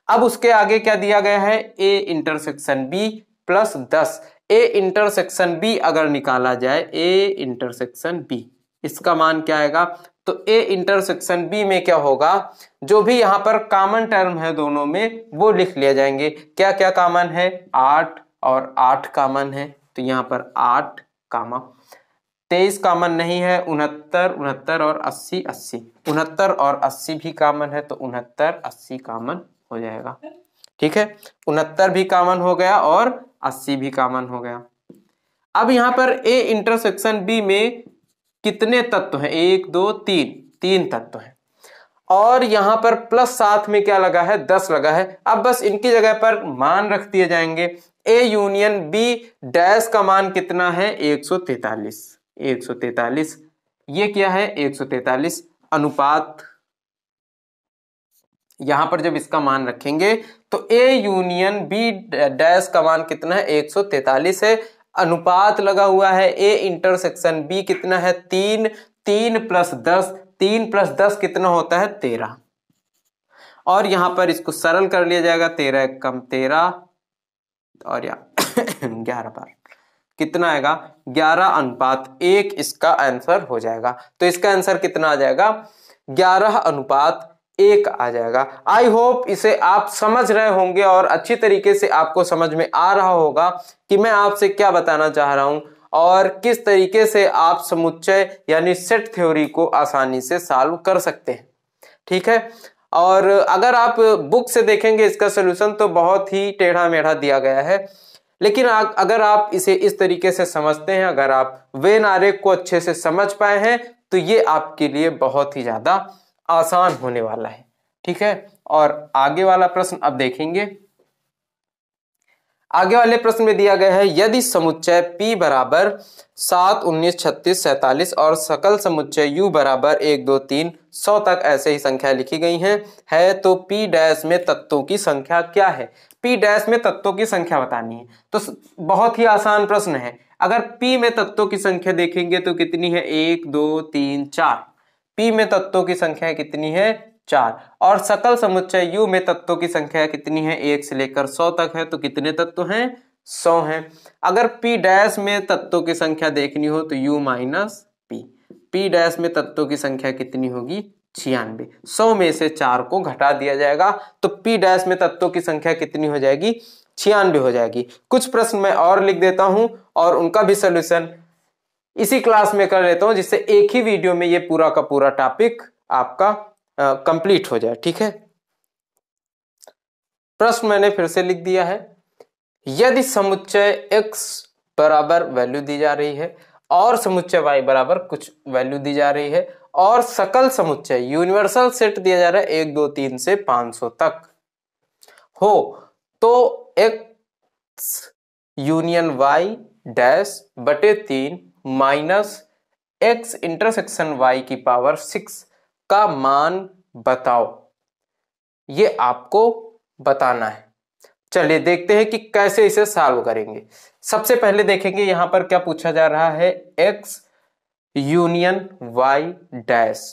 अब उसके आगे क्या दिया गया है ए इंटरसेक्शन बी प्लस दस ए इंटरसेक्शन बी अगर निकाला जाए ए इंटरसेक्शन बी इसका मान क्या आएगा तो ए इंटरसेक्शन बी में क्या होगा जो भी यहां पर कॉमन टर्म है दोनों में वो लिख लिया जाएंगे क्या क्या कॉमन है आठ और आठ कॉमन है तो यहाँ पर आठ कामा तेईस कॉमन नहीं है उनहत्तर उनहत्तर और अस्सी अस्सी उनहत्तर और अस्सी भी कॉमन है तो उनहत्तर अस्सी कॉमन हो जाएगा ठीक है उनहत्तर भी कॉमन हो गया और अस्सी भी कॉमन हो गया अब यहां पर ए इंटरसेक्शन बी में कितने तत्व हैं एक दो तीन तीन तत्व हैं और यहां पर प्लस साथ में क्या लगा है दस लगा है अब बस इनकी जगह पर मान रख दिए जाएंगे ए यूनियन बी डैश का मान कितना है एक सौ तैतालीस एक सौ तैतालीस ये क्या है एक सौ तैतालीस अनुपात यहां पर जब इसका मान रखेंगे तो ए यूनियन बी डैश का मान कितना है एक सौ तैतालीस है अनुपात लगा हुआ है ए इंटरसेक्शन बी कितना है तीन तीन प्लस दस तीन प्लस दस कितना होता है तेरह और यहां पर इसको सरल कर लिया जाएगा तेरह कम तेरह और या ग्यारह बार कितना आएगा ग्यारह अनुपात एक इसका आंसर हो जाएगा तो इसका आंसर कितना आ जाएगा ग्यारह अनुपात एक आ जाएगा आई होप इसे आप समझ रहे होंगे और अच्छी तरीके से आपको समझ में आ रहा होगा कि मैं आपसे क्या बताना चाह रहा हूं और किस तरीके से आप समुच्चय यानी सेट थ्योरी को आसानी से सॉल्व कर सकते हैं ठीक है और अगर आप बुक से देखेंगे इसका सोल्यूशन तो बहुत ही टेढ़ा मेढ़ा दिया गया है लेकिन आ, अगर आप इसे इस तरीके से समझते हैं अगर आप वेन आरेख को अच्छे से समझ पाए हैं तो ये आपके लिए बहुत ही ज़्यादा आसान होने वाला है ठीक है और आगे वाला प्रश्न अब देखेंगे आगे वाले प्रश्न में दिया गया है यदि समुच्चय P बराबर सात उन्नीस छत्तीस सैतालीस और सकल समुच्चय U बराबर एक दो तीन सौ तक ऐसे ही संख्या लिखी गई हैं है तो P डैश में तत्वों की संख्या क्या है P डैश में तत्वों की संख्या बतानी है तो बहुत ही आसान प्रश्न है अगर P में तत्वों की संख्या देखेंगे तो कितनी है एक दो तीन चार पी में तत्वों की संख्या कितनी है चार और सकल समुच्चय यू में तत्वों की संख्या कितनी है एक से लेकर सौ तक है तो कितने तत्व हैं सौ हैं अगर पी डैश में तत्वों की संख्या देखनी हो तो U minus P P dash में तत्वों की संख्या कितनी होगी छियानबे सौ में से चार को घटा दिया जाएगा तो पी डैश में तत्वों की संख्या कितनी हो जाएगी छियानवे हो जाएगी कुछ प्रश्न मैं और लिख देता हूं और उनका भी सोल्यूशन इसी क्लास में कर लेता हूं जिससे एक ही वीडियो में ये पूरा का पूरा टॉपिक आपका कंप्लीट हो जाए ठीक है प्रश्न मैंने फिर से लिख दिया है यदि समुच्चय x बराबर वैल्यू दी जा रही है और समुच्चय y बराबर कुछ वैल्यू दी जा रही है और सकल समुच्चय यूनिवर्सल सेट दिया जा रहा है एक दो तीन से पांच सौ तक हो तो एक्स यूनियन वाई डैश बटे तीन माइनस एक्स इंटरसेक्शन वाई की पावर सिक्स का मान बताओ ये आपको बताना है चलिए देखते हैं कि कैसे इसे सॉल्व करेंगे सबसे पहले देखेंगे यहां पर क्या पूछा जा रहा है एक्स यूनियन वाई डैश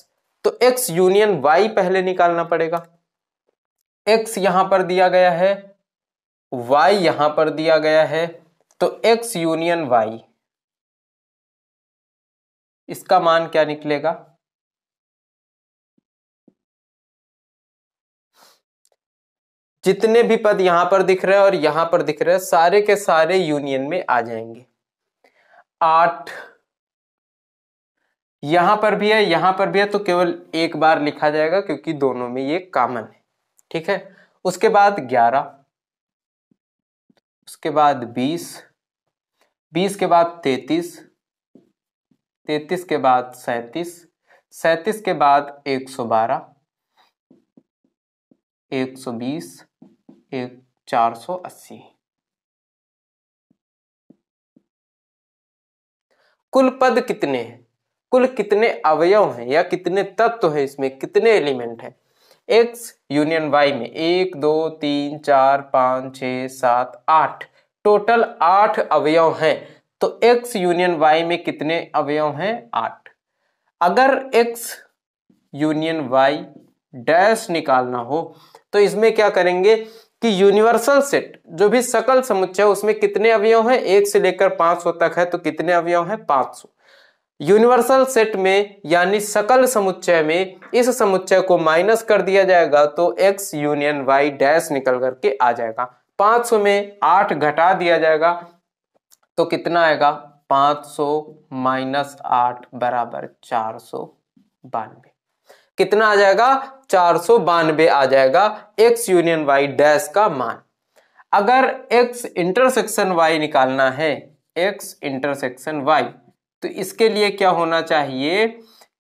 तो एक्स यूनियन वाई पहले निकालना पड़ेगा एक्स यहां पर दिया गया है वाई यहां पर दिया गया है तो एक्स यूनियन वाई इसका मान क्या निकलेगा जितने भी पद यहां पर दिख रहे हैं और यहां पर दिख रहे हैं सारे के सारे यूनियन में आ जाएंगे आठ यहां पर भी है यहां पर भी है तो केवल एक बार लिखा जाएगा क्योंकि दोनों में ये कॉमन है ठीक है उसके बाद ग्यारह उसके बाद बीस बीस के बाद तैतीस तैतीस के बाद सैतीस सैतीस के बाद एक सौ बारह एक सौ बीस एक चार सौ अस्सी कुल पद कितने हैं कुल कितने अवयव हैं या कितने तत्व हैं इसमें कितने एलिमेंट हैं एक्स यूनियन वाई में एक दो तीन चार पाँच छ सात आठ टोटल आठ अवयव हैं तो x यूनियन y में कितने अवयव हैं आठ अगर x यूनियन y डैश निकालना हो तो इसमें क्या करेंगे कि यूनिवर्सल सेट जो भी सकल समुच्चय है उसमें कितने अवयव हैं एक से लेकर पांच सौ तक है तो कितने अवयव हैं पांच सौ यूनिवर्सल सेट में यानी सकल समुच्चय में इस समुच्चय को माइनस कर दिया जाएगा तो x यूनियन y डैश निकल करके आ जाएगा 500 में 8 घटा दिया जाएगा तो कितना आएगा 500 माइनस आठ बराबर चार बानवे कितना आ जाएगा चार सौ बानवे आ जाएगा एक्स यूनियन वाई डैश का मान अगर एक्स इंटरसेक्शन वाई निकालना है एक्स इंटरसेक्शन वाई तो इसके लिए क्या होना चाहिए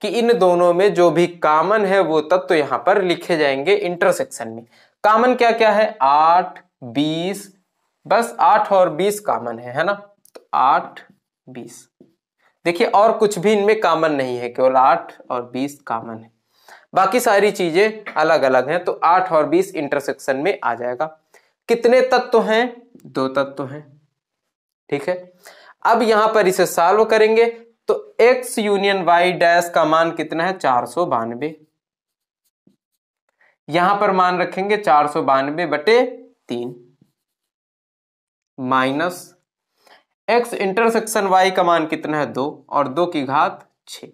कि इन दोनों में जो भी कामन है वो तत्व तो यहां पर लिखे जाएंगे इंटरसेक्शन में कामन क्या क्या है आठ बीस बस आठ और बीस कामन है है ना आठ बीस देखिए और कुछ भी इनमें कॉमन नहीं है केवल आठ और बीस कामन है बाकी सारी चीजें अलग अलग हैं तो आठ और बीस इंटरसेक्शन में आ जाएगा कितने तत्व तो हैं दो तत्व तो हैं ठीक है अब यहां पर इसे सॉल्व करेंगे तो x यूनियन y डैश का मान कितना है चार सौ बानवे यहां पर मान रखेंगे चार सौ बानवे बटे तीन माइनस एक्स इंटरसेक्शन वाई का मान कितना है दो और दो की घात छ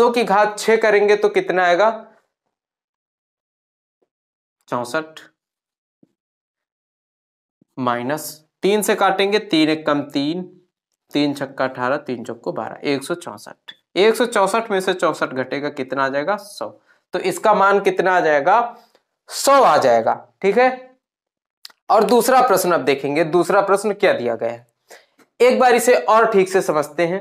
दो की घात छ करेंगे तो कितना आएगा चौसठ माइनस तीन से काटेंगे तीन एक कम तीन तीन छक्का अठारह तीन चौको बारह एक सौ चौसठ एक सौ चौसठ में से चौसठ घटेगा कितना आ जाएगा सौ तो इसका मान कितना आ जाएगा सौ आ जाएगा ठीक है और दूसरा प्रश्न अब देखेंगे दूसरा प्रश्न क्या दिया गया है एक बार इसे और ठीक से समझते हैं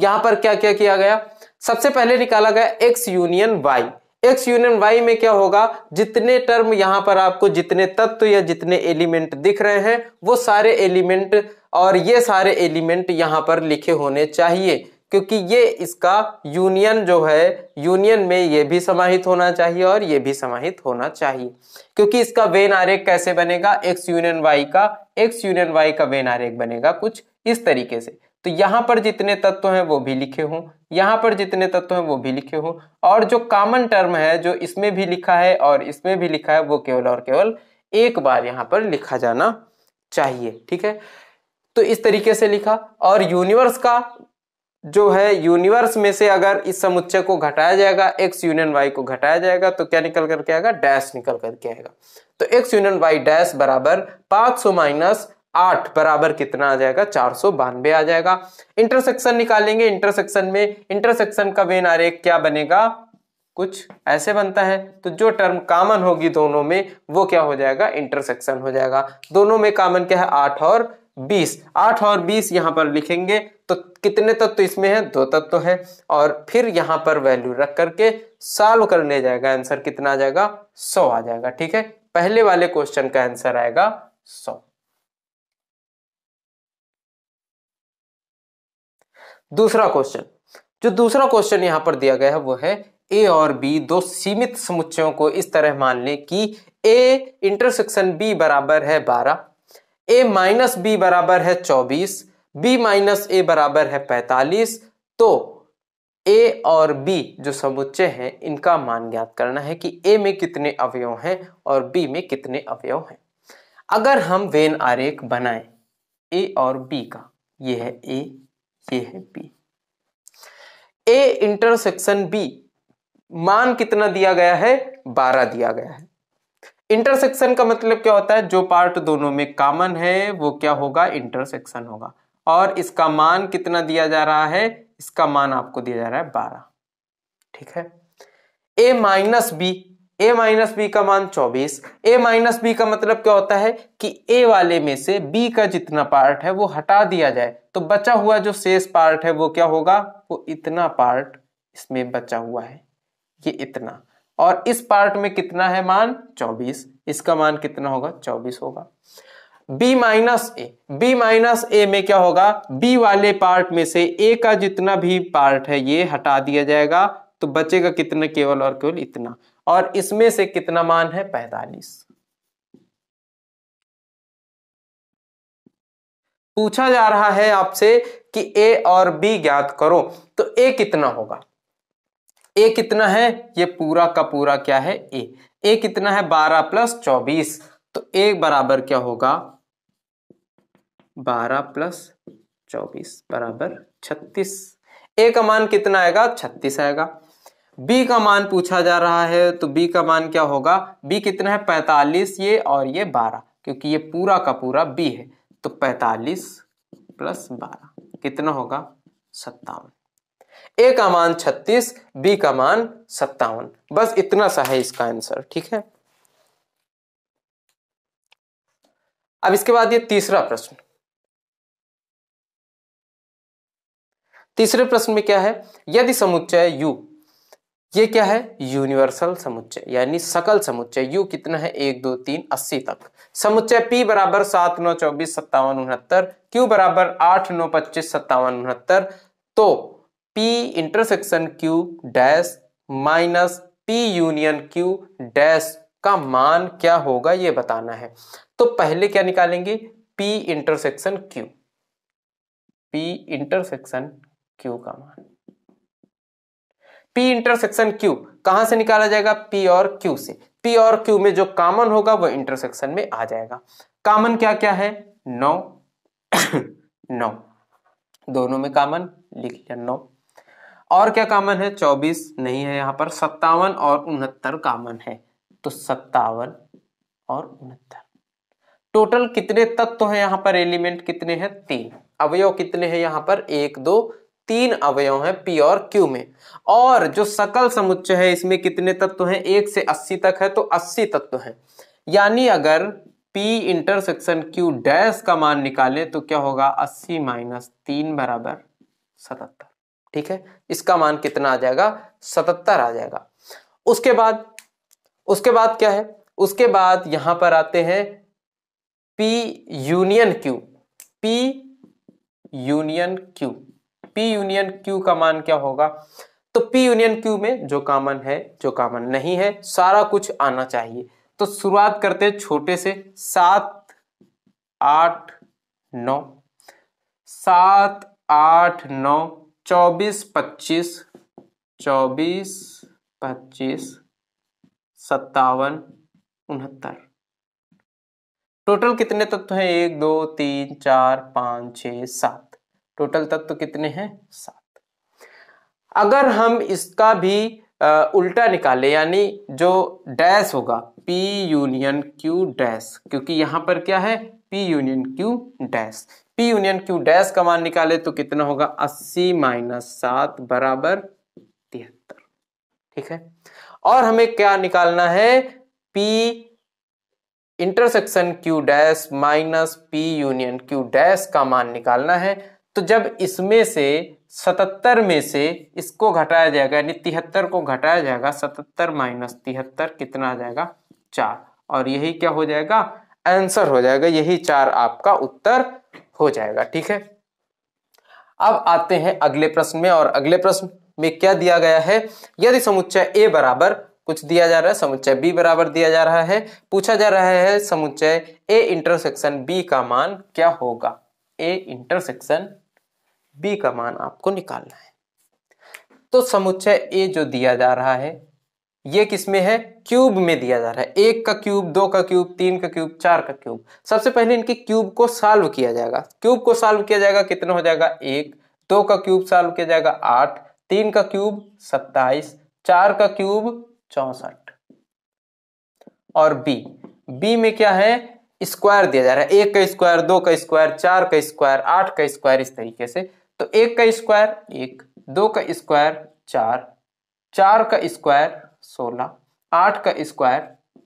यहां पर क्या क्या किया गया सबसे पहले निकाला गया X union Y X union Y में क्या होगा जितने टर्म यहां पर आपको जितने तत्व या जितने एलिमेंट दिख रहे हैं वो सारे एलिमेंट और ये सारे एलिमेंट यहां पर लिखे होने चाहिए क्योंकि ये इसका यूनियन जो है यूनियन में ये भी समाहित होना चाहिए और ये भी समाहित होना चाहिए क्योंकि इसका वेन आरेख कैसे बनेगा एक्स यूनियन वाई का एक्स यूनियन वाई का वेन आरेख बनेगा कुछ इस तरीके से तो यहाँ पर जितने तत्व हैं वो भी लिखे हों यहाँ पर जितने तत्व हैं वो भी लिखे हों और जो कॉमन टर्म है जो इसमें भी लिखा है और इसमें भी लिखा है वो केवल और केवल एक बार यहाँ पर लिखा जाना चाहिए ठीक है तो इस तरीके से लिखा और यूनिवर्स का जो है यूनिवर्स में से अगर इस समुच्चय को घटाया जाएगा एक्स यूनियन वाई को घटाया जाएगा तो क्या निकल करके आएगा डैश निकल करके आएगा तो एक्स यूनियन वाई डैश बराबर पांच सौ माइनस आठ बराबर कितना आ जाएगा चार सौ बानवे आ जाएगा इंटरसेक्शन निकालेंगे इंटरसेक्शन में इंटरसेक्शन का वेन एक क्या बनेगा कुछ ऐसे बनता है तो जो टर्म कॉमन होगी दोनों में वो क्या हो जाएगा इंटरसेक्शन हो जाएगा दोनों में कॉमन क्या है आठ और बीस आठ और बीस यहाँ पर लिखेंगे तो कितने तत्व तो इसमें है दो तत्व तो है और फिर यहाँ पर वैल्यू रख करके सॉल्व कर जाएगा आंसर कितना आ जाएगा सौ आ जाएगा ठीक है पहले वाले क्वेश्चन का आंसर आएगा सौ दूसरा क्वेश्चन जो दूसरा क्वेश्चन यहाँ पर दिया गया है वो है ए और बी दो सीमित समुच्चयों को इस तरह मान लें कि ए इंटरसेक्शन बी बराबर है बारह ए माइनस बी बराबर है चौबीस बी माइनस ए बराबर है पैतालीस तो ए और बी जो समुच्चय हैं इनका मान ज्ञात करना है कि ए में कितने अवयव हैं और बी में कितने अवयव हैं अगर हम वेन आरेख बनाएं ए और बी का ये है ए ये है बी ए इंटरसेक्शन बी मान कितना दिया गया है बारह दिया गया है इंटरसेक्शन का मतलब क्या होता है जो पार्ट दोनों में कॉमन है वो क्या होगा इंटरसेक्शन होगा और इसका मान कितना दिया जा रहा है इसका मान आपको दिया जा रहा है बारह ठीक है A minus B A minus B का मान चौबीस ए माइनस बी का मतलब क्या होता है कि ए वाले में से बी का जितना पार्ट है वो हटा दिया जाए तो बचा हुआ जो शेष पार्ट है वो क्या होगा वो इतना पार्ट इसमें बचा हुआ है ये इतना और इस पार्ट में कितना है मान 24 इसका मान कितना होगा 24 होगा b minus A B minus A में क्या होगा b वाले पार्ट में से a का जितना भी पार्ट है ये हटा दिया जाएगा तो बचेगा कितना केवल और केवल इतना और इसमें से कितना मान है 45 पूछा जा रहा है आपसे कि a और b ज्ञात करो तो a कितना होगा ए कितना है ये पूरा का पूरा क्या है ए ए कितना है बारह प्लस चौबीस तो ए बराबर क्या होगा बारह प्लस चौबीस बराबर छत्तीस ए का मान कितना आएगा छत्तीस आएगा बी का मान पूछा जा रहा है तो बी का मान क्या होगा बी कितना है पैतालीस ये और ये बारह क्योंकि ये पूरा का पूरा बी है तो पैतालीस प्लस बारह कितना होगा सत्तावन ए का मान छत्तीस बी का मान सत्तावन बस इतना सा है इसका आंसर ठीक है अब इसके बाद ये तीसरा प्रश्न तीसरे प्रश्न में क्या है यदि समुच्चय यू ये क्या है यूनिवर्सल समुच्चय यानी सकल समुच्चय यू कितना है एक दो तीन अस्सी तक समुच्चय पी बराबर सात नौ चौबीस सत्तावन उनहत्तर क्यू बराबर आठ नौ पच्चीस सत्तावन उनहत्तर तो P intersection Q dash minus P union Q dash का मान क्या होगा ये बताना है तो पहले क्या निकालेंगे P intersection Q P intersection Q का मान पी इंटरसेक्शन क्यू कहां से निकाला जाएगा पी और क्यू से पी और क्यू में जो कॉमन होगा वो इंटरसेक्शन में आ जाएगा कॉमन क्या क्या है नौ नौ दोनों में कॉमन लिख लिया नौ और क्या कॉमन है चौबीस नहीं है यहाँ पर सत्तावन और उनहत्तर कॉमन है तो सत्तावन और उनहत्तर टोटल कितने तत्व तो हैं यहाँ पर एलिमेंट कितने हैं तीन अवयव कितने हैं यहाँ पर एक दो तीन अवयव हैं पी और क्यू में और जो सकल समुच्चय है इसमें कितने तत्व तो हैं एक से अस्सी तक है तो अस्सी तत्व तो हैं यानी अगर पी इंटरसेक्शन क्यू डैश का मान निकालें तो क्या होगा अस्सी माइनस तीन बराबर सतहत्तर ठीक है इसका मान कितना आ जाएगा सतहत्तर आ जाएगा उसके बाद उसके बाद क्या है उसके बाद यहां पर आते हैं P union Q P union Q P union Q का मान क्या होगा तो पी यूनियन क्यू में जो कॉमन है जो कॉमन नहीं है सारा कुछ आना चाहिए तो शुरुआत करते हैं छोटे से सात आठ नौ सात आठ नौ चौबीस पच्चीस चौबीस पच्चीस सत्तावन उनहत्तर टोटल कितने तत्व हैं एक दो तीन चार पाँच छ सात टोटल तत्व कितने हैं सात अगर हम इसका भी आ, उल्टा निकाले यानी जो डैश होगा पी यूनियन क्यू डैश क्योंकि यहां पर क्या है P union Q dash P union Q dash का मान निकाले तो कितना होगा अस्सी माइनस सात बराबर तिहत्तर ठीक है और हमें क्या निकालना है P intersection Q dash minus P union Q dash का मान निकालना है तो जब इसमें से सतहत्तर में से इसको घटाया जाएगा यानी तिहत्तर को घटाया जाएगा सतहत्तर माइनस तिहत्तर कितना आ जाएगा चार और यही क्या हो जाएगा आंसर हो जाएगा यही चार आपका उत्तर हो जाएगा ठीक है अब आते हैं अगले प्रश्न में और अगले प्रश्न में क्या दिया गया है यदि समुच्चय A बराबर कुछ दिया जा रहा है समुच्चय बी बराबर दिया जा रहा है पूछा जा रहा है समुच्चय ए इंटरसेक्शन बी का मान क्या होगा ए इंटरसेक्शन बी का मान आपको निकालना है तो समुच्चय ए जो दिया जा रहा है ये किस में है क्यूब में दिया जा रहा है एक का क्यूब दो का क्यूब तीन का क्यूब चार का क्यूब सबसे पहले इनके क्यूब को सॉल्व किया जाएगा क्यूब को सॉल्व किया जाएगा कितना हो जाएगा एक दो का क्यूब सॉल्व किया जाएगा आठ तीन का क्यूब सत्ताईस चार का क्यूब चौसठ और बी बी में क्या है स्क्वायर दिया जा रहा है एक का स्क्वायर दो का स्क्वायर चार का स्क्वायर आठ का स्क्वायर इस तरीके से तो एक का स्क्वायर एक दो का स्क्वायर चार चार का स्क्वायर सोलह आठ का स्क्वायर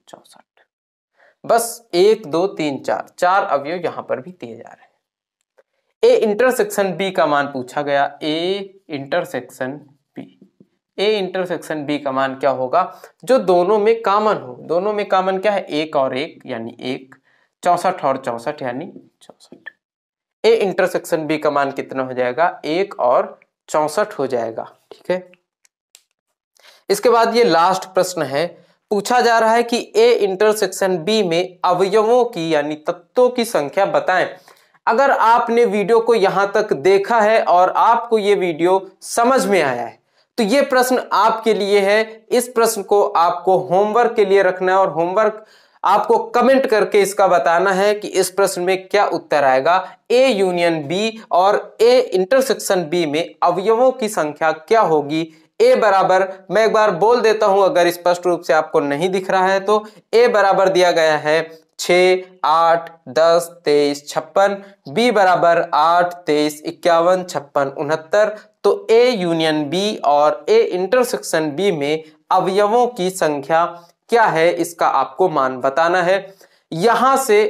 चौसठ बस एक दो तीन चार चार अवयव यहां पर भी दिए जा रहे हैं ए इंटरसेक्शन बी का मान पूछा गया A intersection B A intersection B का मान क्या होगा जो दोनों में कॉमन हो दोनों में कॉमन क्या है एक और एक यानी एक चौसठ और चौसठ यानी चौसठ ए इंटरसेक्शन बी का मान कितना हो जाएगा एक और चौसठ हो जाएगा ठीक है इसके बाद ये लास्ट प्रश्न है पूछा जा रहा है कि ए इंटरसेक्शन बी में अवयवों की यानी तत्वों की संख्या बताएं अगर आपने वीडियो को यहां तक देखा है और आपको ये वीडियो समझ में आया है तो ये प्रश्न आपके लिए है इस प्रश्न को आपको होमवर्क के लिए रखना है और होमवर्क आपको कमेंट करके इसका बताना है कि इस प्रश्न में क्या उत्तर आएगा ए यूनियन बी और ए इंटरसेक्शन बी में अवयवों की संख्या क्या होगी ए बराबर मैं एक बार बोल देता हूं अगर स्पष्ट रूप से आपको नहीं दिख रहा है तो ए बराबर दिया गया है छ आठ दस तेईस छप्पन बी बराबर आठ तेईस इक्यावन छप्पन उनहत्तर तो ए यूनियन बी और ए इंटरसेक्शन बी में अवयवों की संख्या क्या है इसका आपको मान बताना है यहां से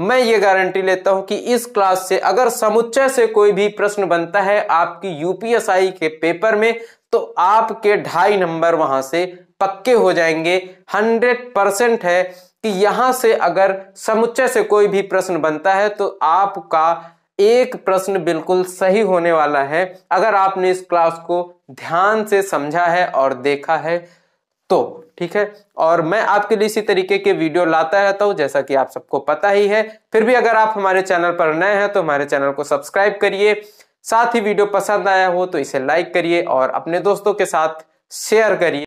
मैं ये गारंटी लेता हूं कि इस क्लास से अगर समुच्चय से कोई भी प्रश्न बनता है आपकी यूपीएसआई के पेपर में तो आपके ढाई नंबर वहां से पक्के हो जाएंगे हंड्रेड परसेंट है कि यहां से अगर समुच्चय से कोई भी प्रश्न बनता है तो आपका एक प्रश्न बिल्कुल सही होने वाला है अगर आपने इस क्लास को ध्यान से समझा है और देखा है तो ठीक है और मैं आपके लिए इसी तरीके के वीडियो लाता रहता हूँ जैसा कि आप सबको पता ही है फिर भी अगर आप हमारे चैनल पर नए हैं तो हमारे चैनल को सब्सक्राइब करिए साथ ही वीडियो पसंद आया हो तो इसे लाइक करिए और अपने दोस्तों के साथ शेयर करिए